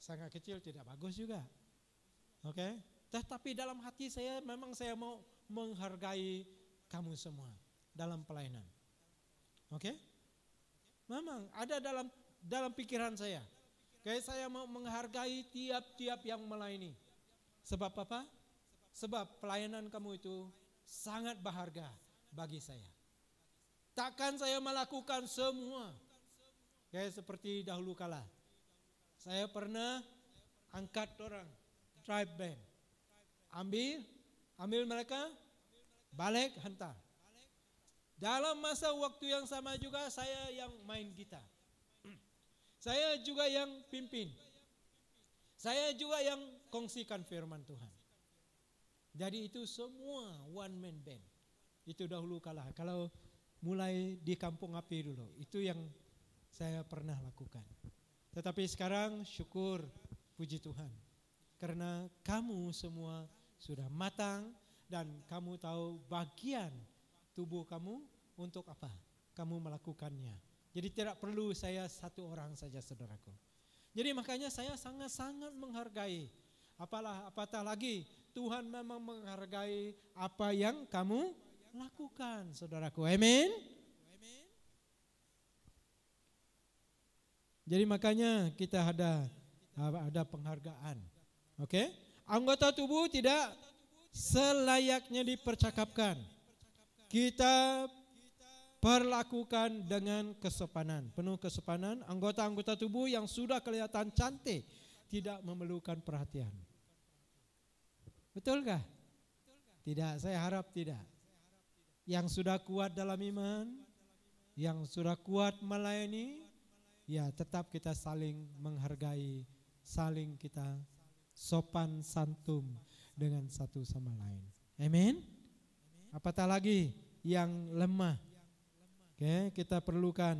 sangat kecil tidak bagus juga. Oke. Okay. Tetapi dalam hati saya memang saya mau menghargai kamu semua dalam pelayanan. Oke? Okay? Memang ada dalam dalam pikiran saya. Kayak saya mau menghargai tiap-tiap yang melayani. Sebab apa? Sebab pelayanan kamu itu sangat berharga bagi saya. Takkan saya melakukan semua. Kayak seperti dahulu kala. Saya pernah angkat orang drive band. Ambil, ambil mereka, balik hantar. Dalam masa waktu yang sama juga saya yang main gitar. Saya juga yang pimpin. Saya juga yang kongsikan firman Tuhan. Jadi itu semua one man band. Itu dahulu kalah. Kalau mulai di kampung api dulu, itu yang saya pernah lakukan. Tetapi sekarang syukur puji Tuhan. Karena kamu semua sudah matang dan kamu tahu bagian tubuh kamu untuk apa kamu melakukannya. Jadi tidak perlu saya satu orang saja saudaraku. Jadi makanya saya sangat-sangat menghargai. Apalah apatah lagi Tuhan memang menghargai apa yang kamu lakukan saudaraku. Amin. Jadi makanya kita ada ada penghargaan. Oke? Okay? Anggota tubuh tidak selayaknya dipercakapkan. Kita perlakukan dengan kesopanan. Penuh kesopanan, anggota-anggota tubuh yang sudah kelihatan cantik tidak memerlukan perhatian. Betulkah? Tidak, saya harap tidak. Yang sudah kuat dalam iman, yang sudah kuat melayani, ya tetap kita saling menghargai, saling kita sopan santun dengan satu sama lain. Amin. Apatah lagi yang lemah okay, kita perlukan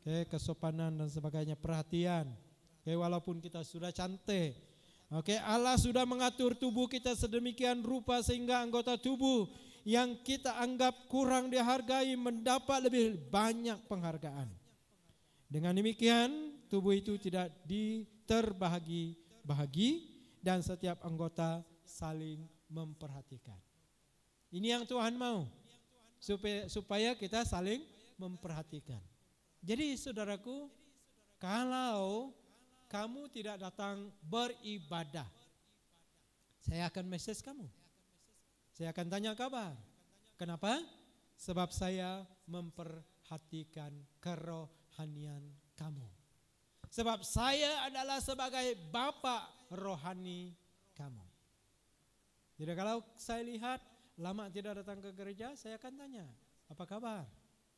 okay, kesopanan dan sebagainya, perhatian. Okay, walaupun kita sudah cantik, Oke, okay, Allah sudah mengatur tubuh kita sedemikian rupa sehingga anggota tubuh yang kita anggap kurang dihargai mendapat lebih banyak penghargaan. Dengan demikian, tubuh itu tidak diterbahagi-bahagi dan setiap anggota saling memperhatikan. Ini yang Tuhan mau. Supaya, supaya kita saling memperhatikan. Jadi saudaraku, kalau kamu tidak datang beribadah, saya akan message kamu. Saya akan tanya kabar. Kenapa? Sebab saya memperhatikan kerohanian kamu. Sebab saya adalah sebagai bapak rohani kamu. Jadi kalau saya lihat lama tidak datang ke gereja, saya akan tanya, apa kabar?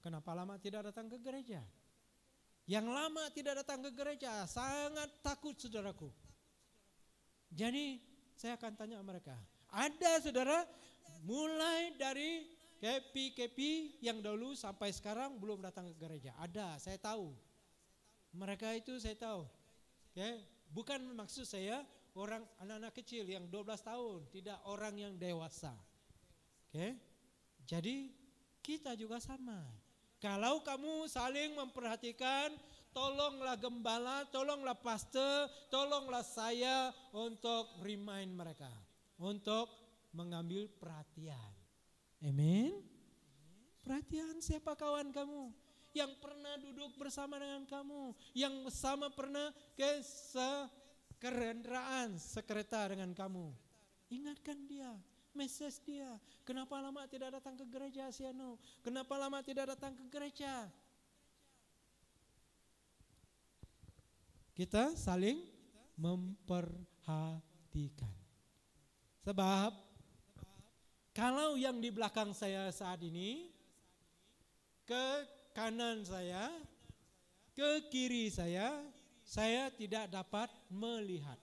Kenapa lama tidak datang ke gereja? Yang lama tidak datang ke gereja sangat takut saudaraku. Jadi saya akan tanya mereka. Ada saudara mulai dari kepi-kepi yang dulu sampai sekarang belum datang ke gereja. Ada, saya tahu. Mereka itu saya tahu. Oke, bukan maksud saya orang anak-anak kecil yang 12 tahun, tidak orang yang dewasa. Oke. Jadi kita juga sama. Kalau kamu saling memperhatikan, tolonglah gembala, tolonglah pastor, tolonglah saya untuk remind mereka. Untuk mengambil perhatian. Amin. Perhatian siapa kawan kamu? yang pernah duduk bersama dengan kamu, yang sama pernah ke sekerendraan sekreta dengan kamu. Ingatkan dia, message dia. Kenapa lama tidak datang ke gereja Asiano? Kenapa lama tidak datang ke gereja? Kita saling memperhatikan. Sebab kalau yang di belakang saya saat ini ke kanan saya, ke kiri saya, saya tidak dapat melihat.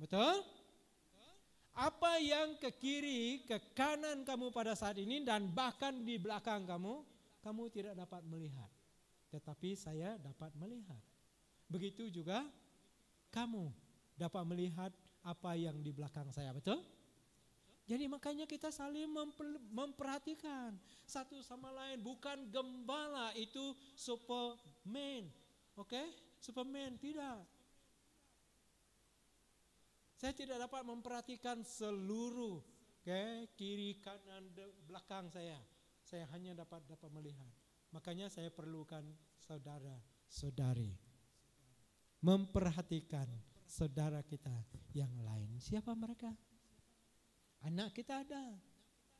Betul? Apa yang ke kiri, ke kanan kamu pada saat ini dan bahkan di belakang kamu, kamu tidak dapat melihat. Tetapi saya dapat melihat. Begitu juga kamu dapat melihat apa yang di belakang saya, betul? Jadi makanya kita saling memperhatikan satu sama lain. Bukan gembala itu superman. Oke? Okay? Superman, tidak. Saya tidak dapat memperhatikan seluruh ke kiri kanan belakang saya. Saya hanya dapat dapat melihat. Makanya saya perlukan saudara, saudari. Memperhatikan saudara kita yang lain. Siapa mereka? Anak kita ada.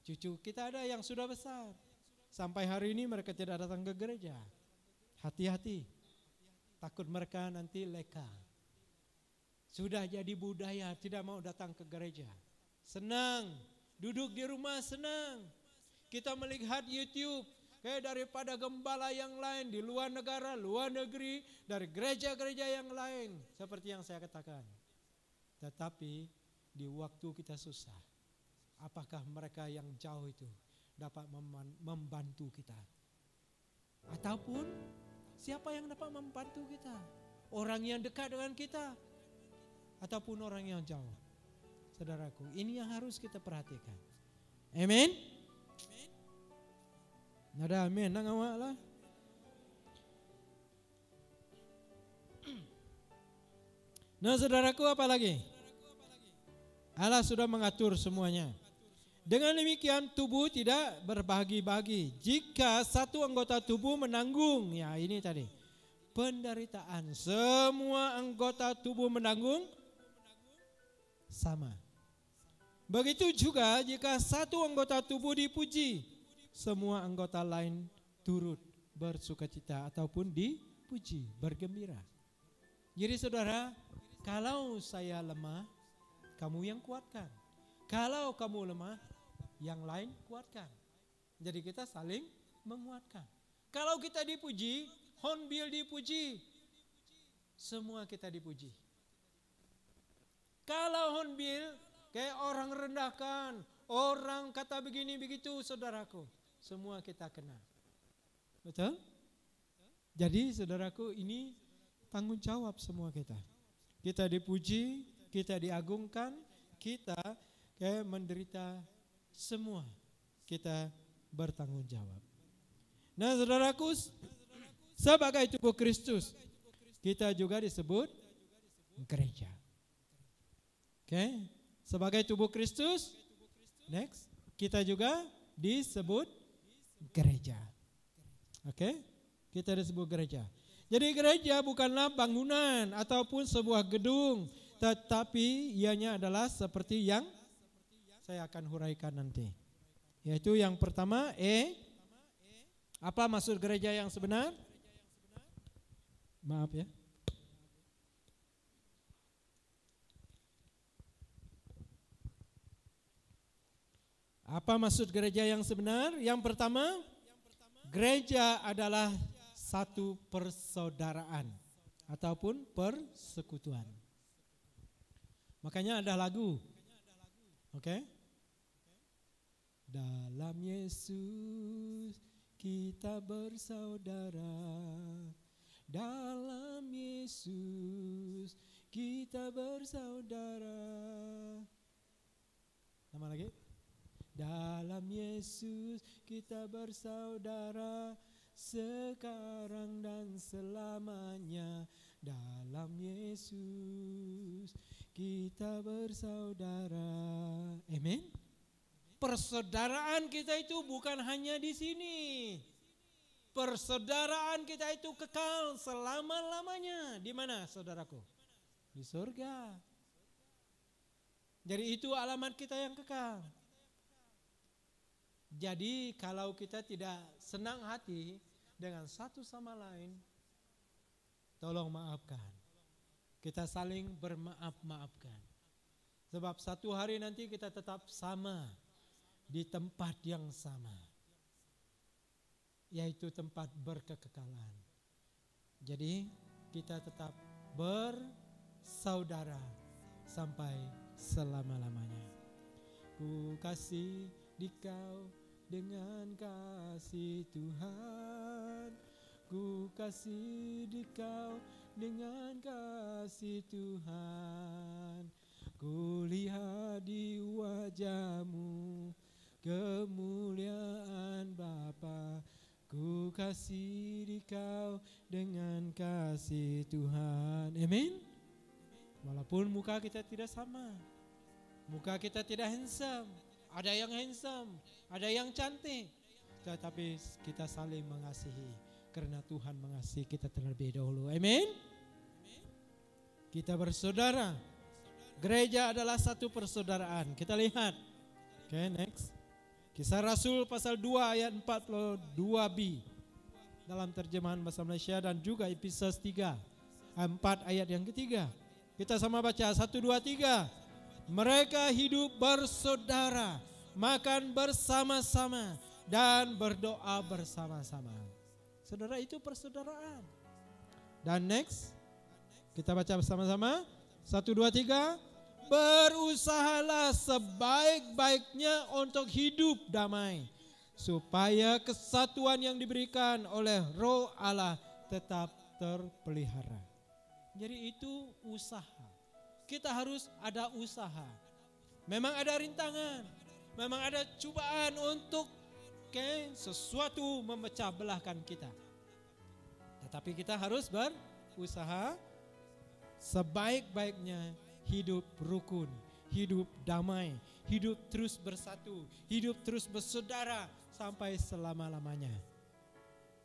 Cucu kita ada yang sudah besar. Sampai hari ini mereka tidak datang ke gereja. Hati-hati. Takut mereka nanti leka sudah jadi budaya, tidak mau datang ke gereja. Senang, duduk di rumah senang. Kita melihat YouTube, kayak daripada gembala yang lain di luar negara, luar negeri, dari gereja-gereja yang lain. Seperti yang saya katakan. Tetapi di waktu kita susah, apakah mereka yang jauh itu dapat membantu kita? Ataupun siapa yang dapat membantu kita? Orang yang dekat dengan kita, ataupun orang yang jauh. Saudaraku, ini yang harus kita perhatikan. Amin. Nada amin nang awak lah. <clears throat> Nah saudaraku apa lagi? Allah sudah mengatur semuanya. Dengan demikian tubuh tidak berbagi-bagi. Jika satu anggota tubuh menanggung, ya ini tadi penderitaan. Semua anggota tubuh menanggung sama. Begitu juga jika satu anggota tubuh dipuji, semua anggota lain turut bersuka cita ataupun dipuji, bergembira. Jadi saudara, kalau saya lemah, kamu yang kuatkan. Kalau kamu lemah, yang lain kuatkan. Jadi kita saling menguatkan. Kalau kita dipuji, Honbil dipuji, semua kita dipuji. Kalau honbil, kayak orang rendahkan, orang kata begini begitu saudaraku. Semua kita kenal, Betul? Jadi saudaraku ini tanggung jawab semua kita. Kita dipuji, kita diagungkan, kita kayak menderita semua. Kita bertanggung jawab. Nah saudaraku, sebagai tubuh Kristus, kita juga disebut gereja. Oke, okay. sebagai tubuh Kristus, next, kita juga disebut gereja. Oke, okay. kita disebut gereja. Jadi gereja bukanlah bangunan ataupun sebuah gedung, tetapi ianya adalah seperti yang saya akan huraikan nanti. Yaitu yang pertama E. Apa maksud gereja yang sebenar? Maaf ya. Apa maksud gereja yang sebenar? Yang pertama, gereja adalah satu persaudaraan ataupun persekutuan. Makanya ada lagu. Oke. Okay? Dalam Yesus kita bersaudara. Dalam Yesus kita bersaudara. Nama lagi? Dalam Yesus kita bersaudara sekarang dan selamanya. Dalam Yesus kita bersaudara. Amin. Persaudaraan kita itu bukan hanya di sini. Persaudaraan kita itu kekal selama-lamanya. Di mana saudaraku? Di surga. Jadi itu alamat kita yang kekal. Jadi kalau kita tidak senang hati dengan satu sama lain, tolong maafkan. Kita saling bermaaf-maafkan. Sebab satu hari nanti kita tetap sama di tempat yang sama. Yaitu tempat berkekekalan. Jadi kita tetap bersaudara sampai selama-lamanya. Ku kasih dikau dengan kasih Tuhan Ku kasih dikau dengan kasih Tuhan Ku lihat di wajahmu kemuliaan Bapa Ku kasih dikau dengan kasih Tuhan Amin Walaupun muka kita tidak sama Muka kita tidak handsome ada yang handsome, ada yang cantik. Tetapi kita saling mengasihi karena Tuhan mengasihi kita terlebih dahulu. Amin. Kita bersaudara. Gereja adalah satu persaudaraan. Kita lihat. Oke, okay, next. Kisah Rasul pasal 2 ayat 42b dalam terjemahan bahasa Malaysia dan juga Efesus 3 4 ayat yang ketiga. Kita sama baca 1 2 3. Mereka hidup bersaudara, makan bersama-sama, dan berdoa bersama-sama. Saudara itu persaudaraan. Dan next, kita baca bersama-sama. Satu, dua, tiga. Berusahalah sebaik-baiknya untuk hidup damai. Supaya kesatuan yang diberikan oleh roh Allah tetap terpelihara. Jadi itu usaha kita harus ada usaha. Memang ada rintangan, memang ada cobaan untuk okay, sesuatu memecah belahkan kita. Tetapi kita harus berusaha sebaik-baiknya hidup rukun, hidup damai, hidup terus bersatu, hidup terus bersaudara sampai selama-lamanya.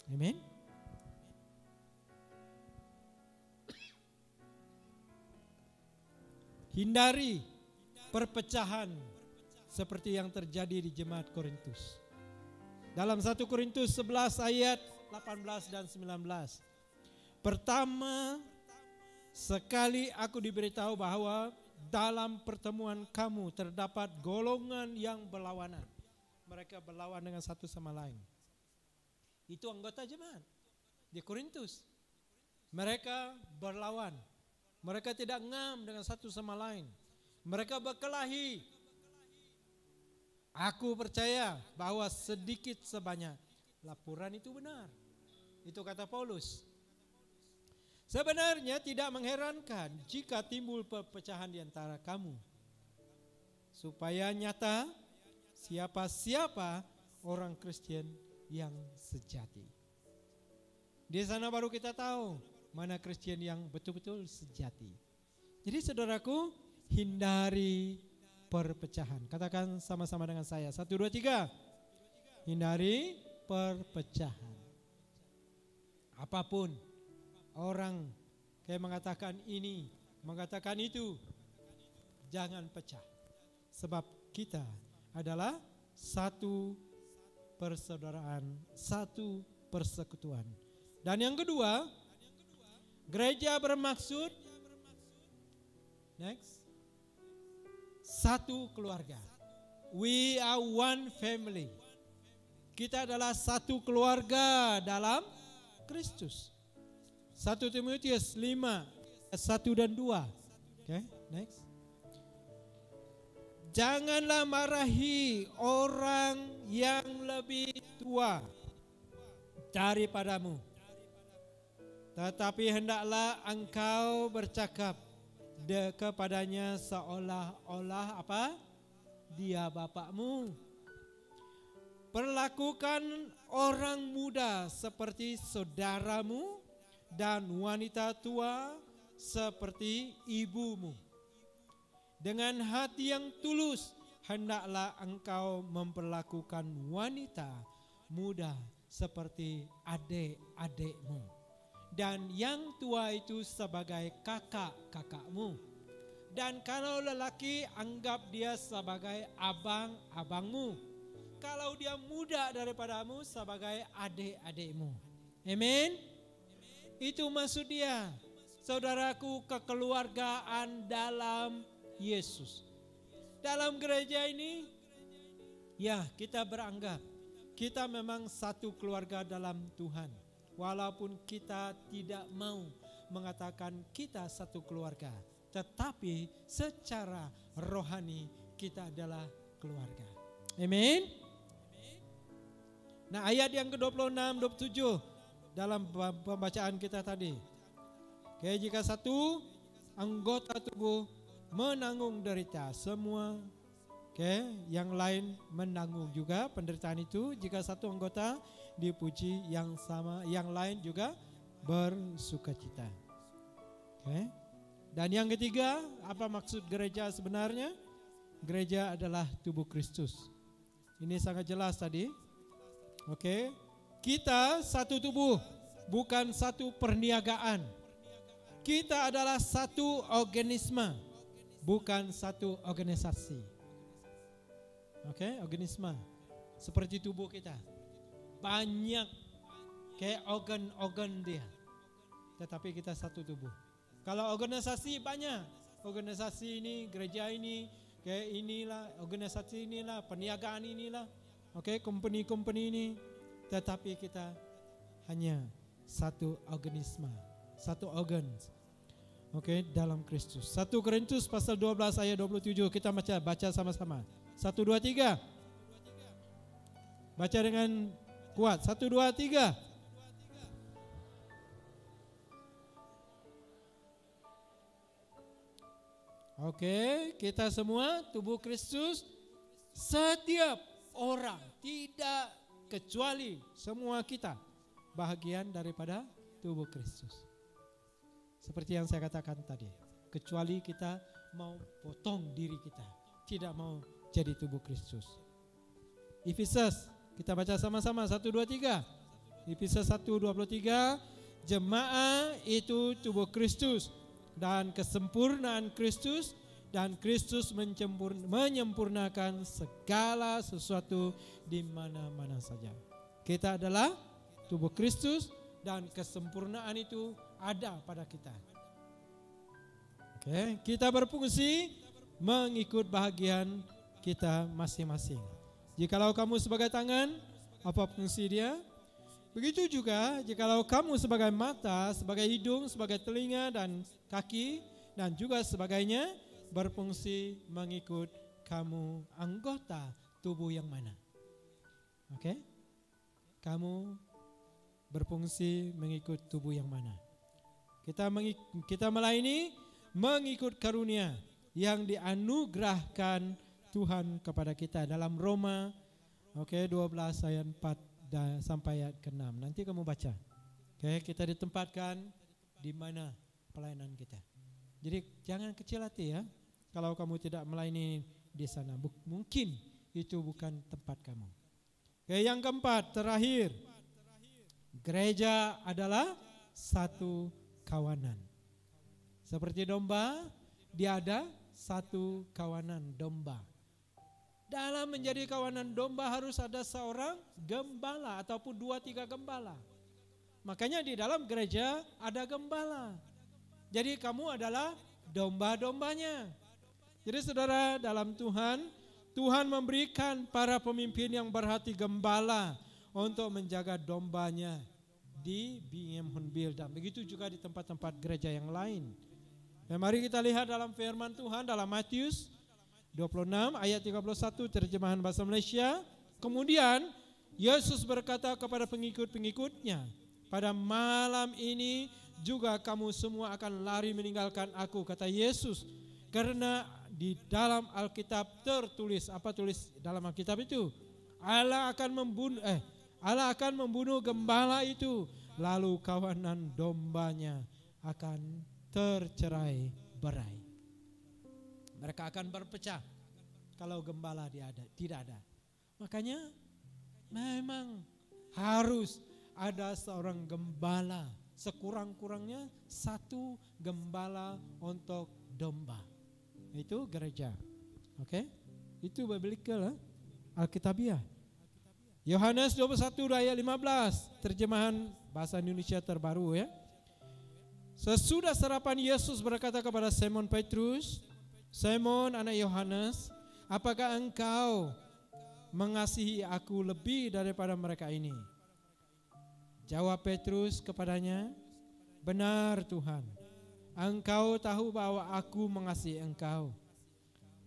Amin. Hindari perpecahan seperti yang terjadi di jemaat Korintus. Dalam 1 Korintus 11 ayat 18 dan 19. Pertama, sekali aku diberitahu bahwa dalam pertemuan kamu terdapat golongan yang berlawanan. Mereka berlawan dengan satu sama lain. Itu anggota jemaat di Korintus. Mereka berlawan mereka tidak ngam dengan satu sama lain. Mereka berkelahi. Aku percaya bahwa sedikit sebanyak laporan itu benar. Itu kata Paulus. Sebenarnya tidak mengherankan jika timbul perpecahan di antara kamu. Supaya nyata siapa-siapa orang Kristen yang sejati. Di sana baru kita tahu mana Kristen yang betul-betul sejati. Jadi saudaraku, hindari perpecahan. Katakan sama-sama dengan saya. Satu, dua, tiga. Hindari perpecahan. Apapun orang kayak mengatakan ini, mengatakan itu, jangan pecah. Sebab kita adalah satu persaudaraan, satu persekutuan. Dan yang kedua, Gereja bermaksud next satu keluarga. We are one family. Kita adalah satu keluarga dalam Kristus. 1 Timotius 5 1 dan 2. Oke, okay, next. Janganlah marahi orang yang lebih tua daripadamu tetapi hendaklah engkau bercakap de kepadanya seolah-olah apa? Dia bapakmu. Perlakukan orang muda seperti saudaramu dan wanita tua seperti ibumu. Dengan hati yang tulus hendaklah engkau memperlakukan wanita muda seperti adik-adikmu dan yang tua itu sebagai kakak-kakakmu. Dan kalau lelaki anggap dia sebagai abang-abangmu. Kalau dia muda daripadamu sebagai adik-adikmu. Amin. Itu maksud dia. Saudaraku kekeluargaan dalam Yesus. Dalam gereja ini ya kita beranggap kita memang satu keluarga dalam Tuhan. Walaupun kita tidak mau mengatakan kita satu keluarga, tetapi secara rohani kita adalah keluarga. Amin. Nah, ayat yang ke-26 27 dalam pembacaan kita tadi. Oke, jika satu anggota tubuh menanggung derita, semua Oke, yang lain menanggung juga penderitaan itu. Jika satu anggota dipuji, yang sama, yang lain juga bersuka cita. Oke. Dan yang ketiga, apa maksud gereja sebenarnya? Gereja adalah tubuh Kristus. Ini sangat jelas tadi. Oke. Kita satu tubuh, bukan satu perniagaan. Kita adalah satu organisme, bukan satu organisasi. Oke, okay? organisme. Seperti tubuh kita. Banyak kayak organ-organ dia. Tetapi kita satu tubuh. Kalau organisasi banyak. Organisasi ini, gereja ini, kayak inilah, organisasi inilah, perniagaan inilah. Oke, okay? company-company ini. Tetapi kita hanya satu organisme, satu organ. Oke, okay? dalam Kristus. 1 Korintus pasal 12 ayat 27 kita baca baca sama-sama. Satu, dua, tiga. Baca dengan kuat. Satu, dua, tiga. Oke, kita semua tubuh Kristus setiap orang tidak kecuali semua kita bagian daripada tubuh Kristus. Seperti yang saya katakan tadi, kecuali kita mau potong diri kita, tidak mau jadi tubuh Kristus. Efesus, kita baca sama-sama 1 2 3. Efesus 1 23, jemaah itu tubuh Kristus dan kesempurnaan Kristus dan Kristus menyempurnakan segala sesuatu di mana-mana saja. Kita adalah tubuh Kristus dan kesempurnaan itu ada pada kita. Oke, kita berfungsi mengikut bahagian kita masing-masing. Jikalau kamu sebagai tangan, apa fungsi dia? Begitu juga jikalau kamu sebagai mata, sebagai hidung, sebagai telinga dan kaki dan juga sebagainya berfungsi mengikut kamu anggota tubuh yang mana. Oke? Okay? Kamu berfungsi mengikut tubuh yang mana. Kita mengik kita melayani mengikut karunia yang dianugerahkan Tuhan kepada kita dalam Roma oke okay, 12 ayat 4 dan sampai ayat ke-6. Nanti kamu baca. Oke, okay, kita ditempatkan di mana pelayanan kita. Jadi jangan kecil hati ya kalau kamu tidak melayani di sana. Mungkin itu bukan tempat kamu. Oke, okay, yang keempat, terakhir. Gereja adalah satu kawanan. Seperti domba, dia ada satu kawanan domba. Dalam menjadi kawanan domba harus ada seorang gembala ataupun dua tiga gembala. Makanya di dalam gereja ada gembala. Jadi kamu adalah domba-dombanya. Jadi saudara dalam Tuhan, Tuhan memberikan para pemimpin yang berhati gembala untuk menjaga dombanya di BM Hunbil dan begitu juga di tempat-tempat gereja yang lain. Dan ya, mari kita lihat dalam firman Tuhan dalam Matius 26 ayat 31 terjemahan bahasa Malaysia. Kemudian Yesus berkata kepada pengikut-pengikutnya, "Pada malam ini juga kamu semua akan lari meninggalkan aku," kata Yesus. Karena di dalam Alkitab tertulis apa tulis dalam Alkitab itu? Allah akan membunuh eh Allah akan membunuh gembala itu, lalu kawanan dombanya akan tercerai berai. Mereka akan berpecah kalau gembala dia tidak ada. Makanya memang harus ada seorang gembala. Sekurang-kurangnya satu gembala untuk domba. Itu gereja. Oke? Okay? Itu biblical, eh? Alkitabiah. Yohanes 21 ayat 15, terjemahan bahasa Indonesia terbaru ya. Sesudah sarapan Yesus berkata kepada Simon Petrus, Simon anak Yohanes, apakah engkau mengasihi aku lebih daripada mereka ini? Jawab Petrus kepadanya, benar Tuhan, engkau tahu bahwa aku mengasihi engkau.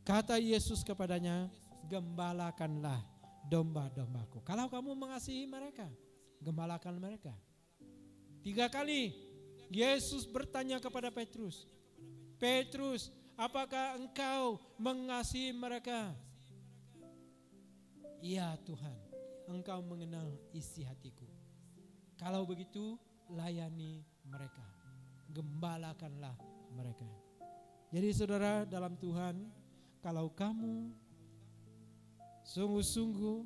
Kata Yesus kepadanya, gembalakanlah domba-dombaku. Kalau kamu mengasihi mereka, gembalakan mereka. Tiga kali Yesus bertanya kepada Petrus, Petrus, Apakah engkau mengasihi mereka? Ya Tuhan, engkau mengenal isi hatiku. Kalau begitu, layani mereka. Gembalakanlah mereka. Jadi saudara dalam Tuhan, kalau kamu sungguh-sungguh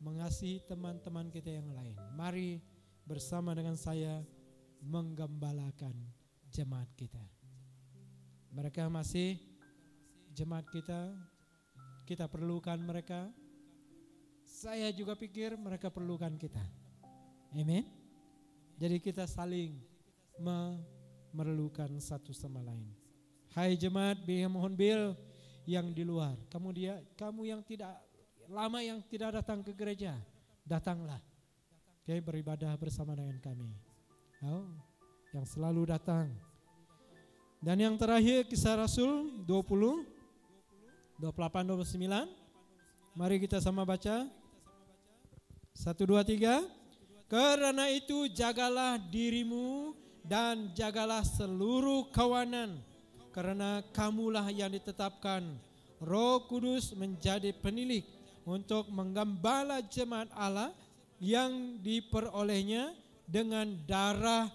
mengasihi teman-teman kita yang lain, mari bersama dengan saya menggembalakan jemaat kita. Mereka masih jemaat kita, kita perlukan mereka. Saya juga pikir mereka perlukan kita. Amin. Jadi kita saling memerlukan satu sama lain. Hai jemaat biar mohon bil yang di luar. Kamu dia, kamu yang tidak lama yang tidak datang ke gereja, datanglah. Oke, okay, beribadah bersama dengan kami. Oh, yang selalu datang dan yang terakhir kisah Rasul 20 28 29. Mari kita sama baca. satu dua tiga Karena itu jagalah dirimu dan jagalah seluruh kawanan karena kamulah yang ditetapkan Roh Kudus menjadi penilik untuk menggembala jemaat Allah yang diperolehnya dengan darah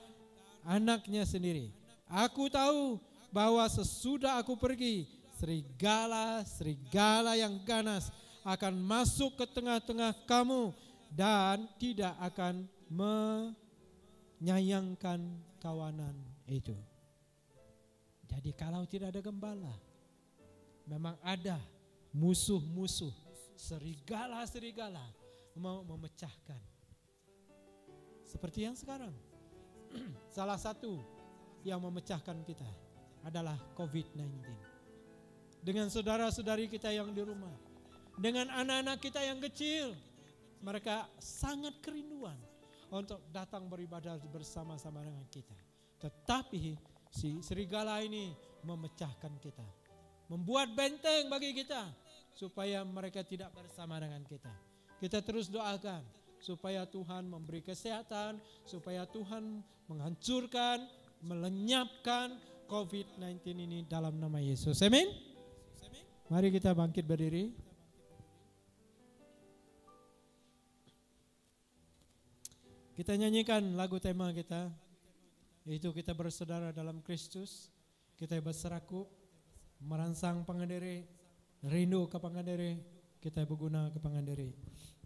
anaknya sendiri. Aku tahu bahwa sesudah aku pergi, serigala-serigala yang ganas akan masuk ke tengah-tengah kamu dan tidak akan menyayangkan kawanan itu. Jadi kalau tidak ada gembala, memang ada musuh-musuh, serigala-serigala mau memecahkan. Seperti yang sekarang. <clears throat> Salah satu yang memecahkan kita adalah COVID-19. Dengan saudara-saudari kita yang di rumah, dengan anak-anak kita yang kecil, mereka sangat kerinduan untuk datang beribadah bersama-sama dengan kita. Tetapi si serigala ini memecahkan kita, membuat benteng bagi kita supaya mereka tidak bersama dengan kita. Kita terus doakan supaya Tuhan memberi kesehatan, supaya Tuhan menghancurkan melenyapkan COVID-19 ini dalam nama Yesus. Amin. Mari kita bangkit berdiri. Kita nyanyikan lagu tema kita, yaitu kita bersaudara dalam Kristus, kita berseraku, merangsang pengendiri, rindu ke pengendiri, kita berguna ke pengendiri.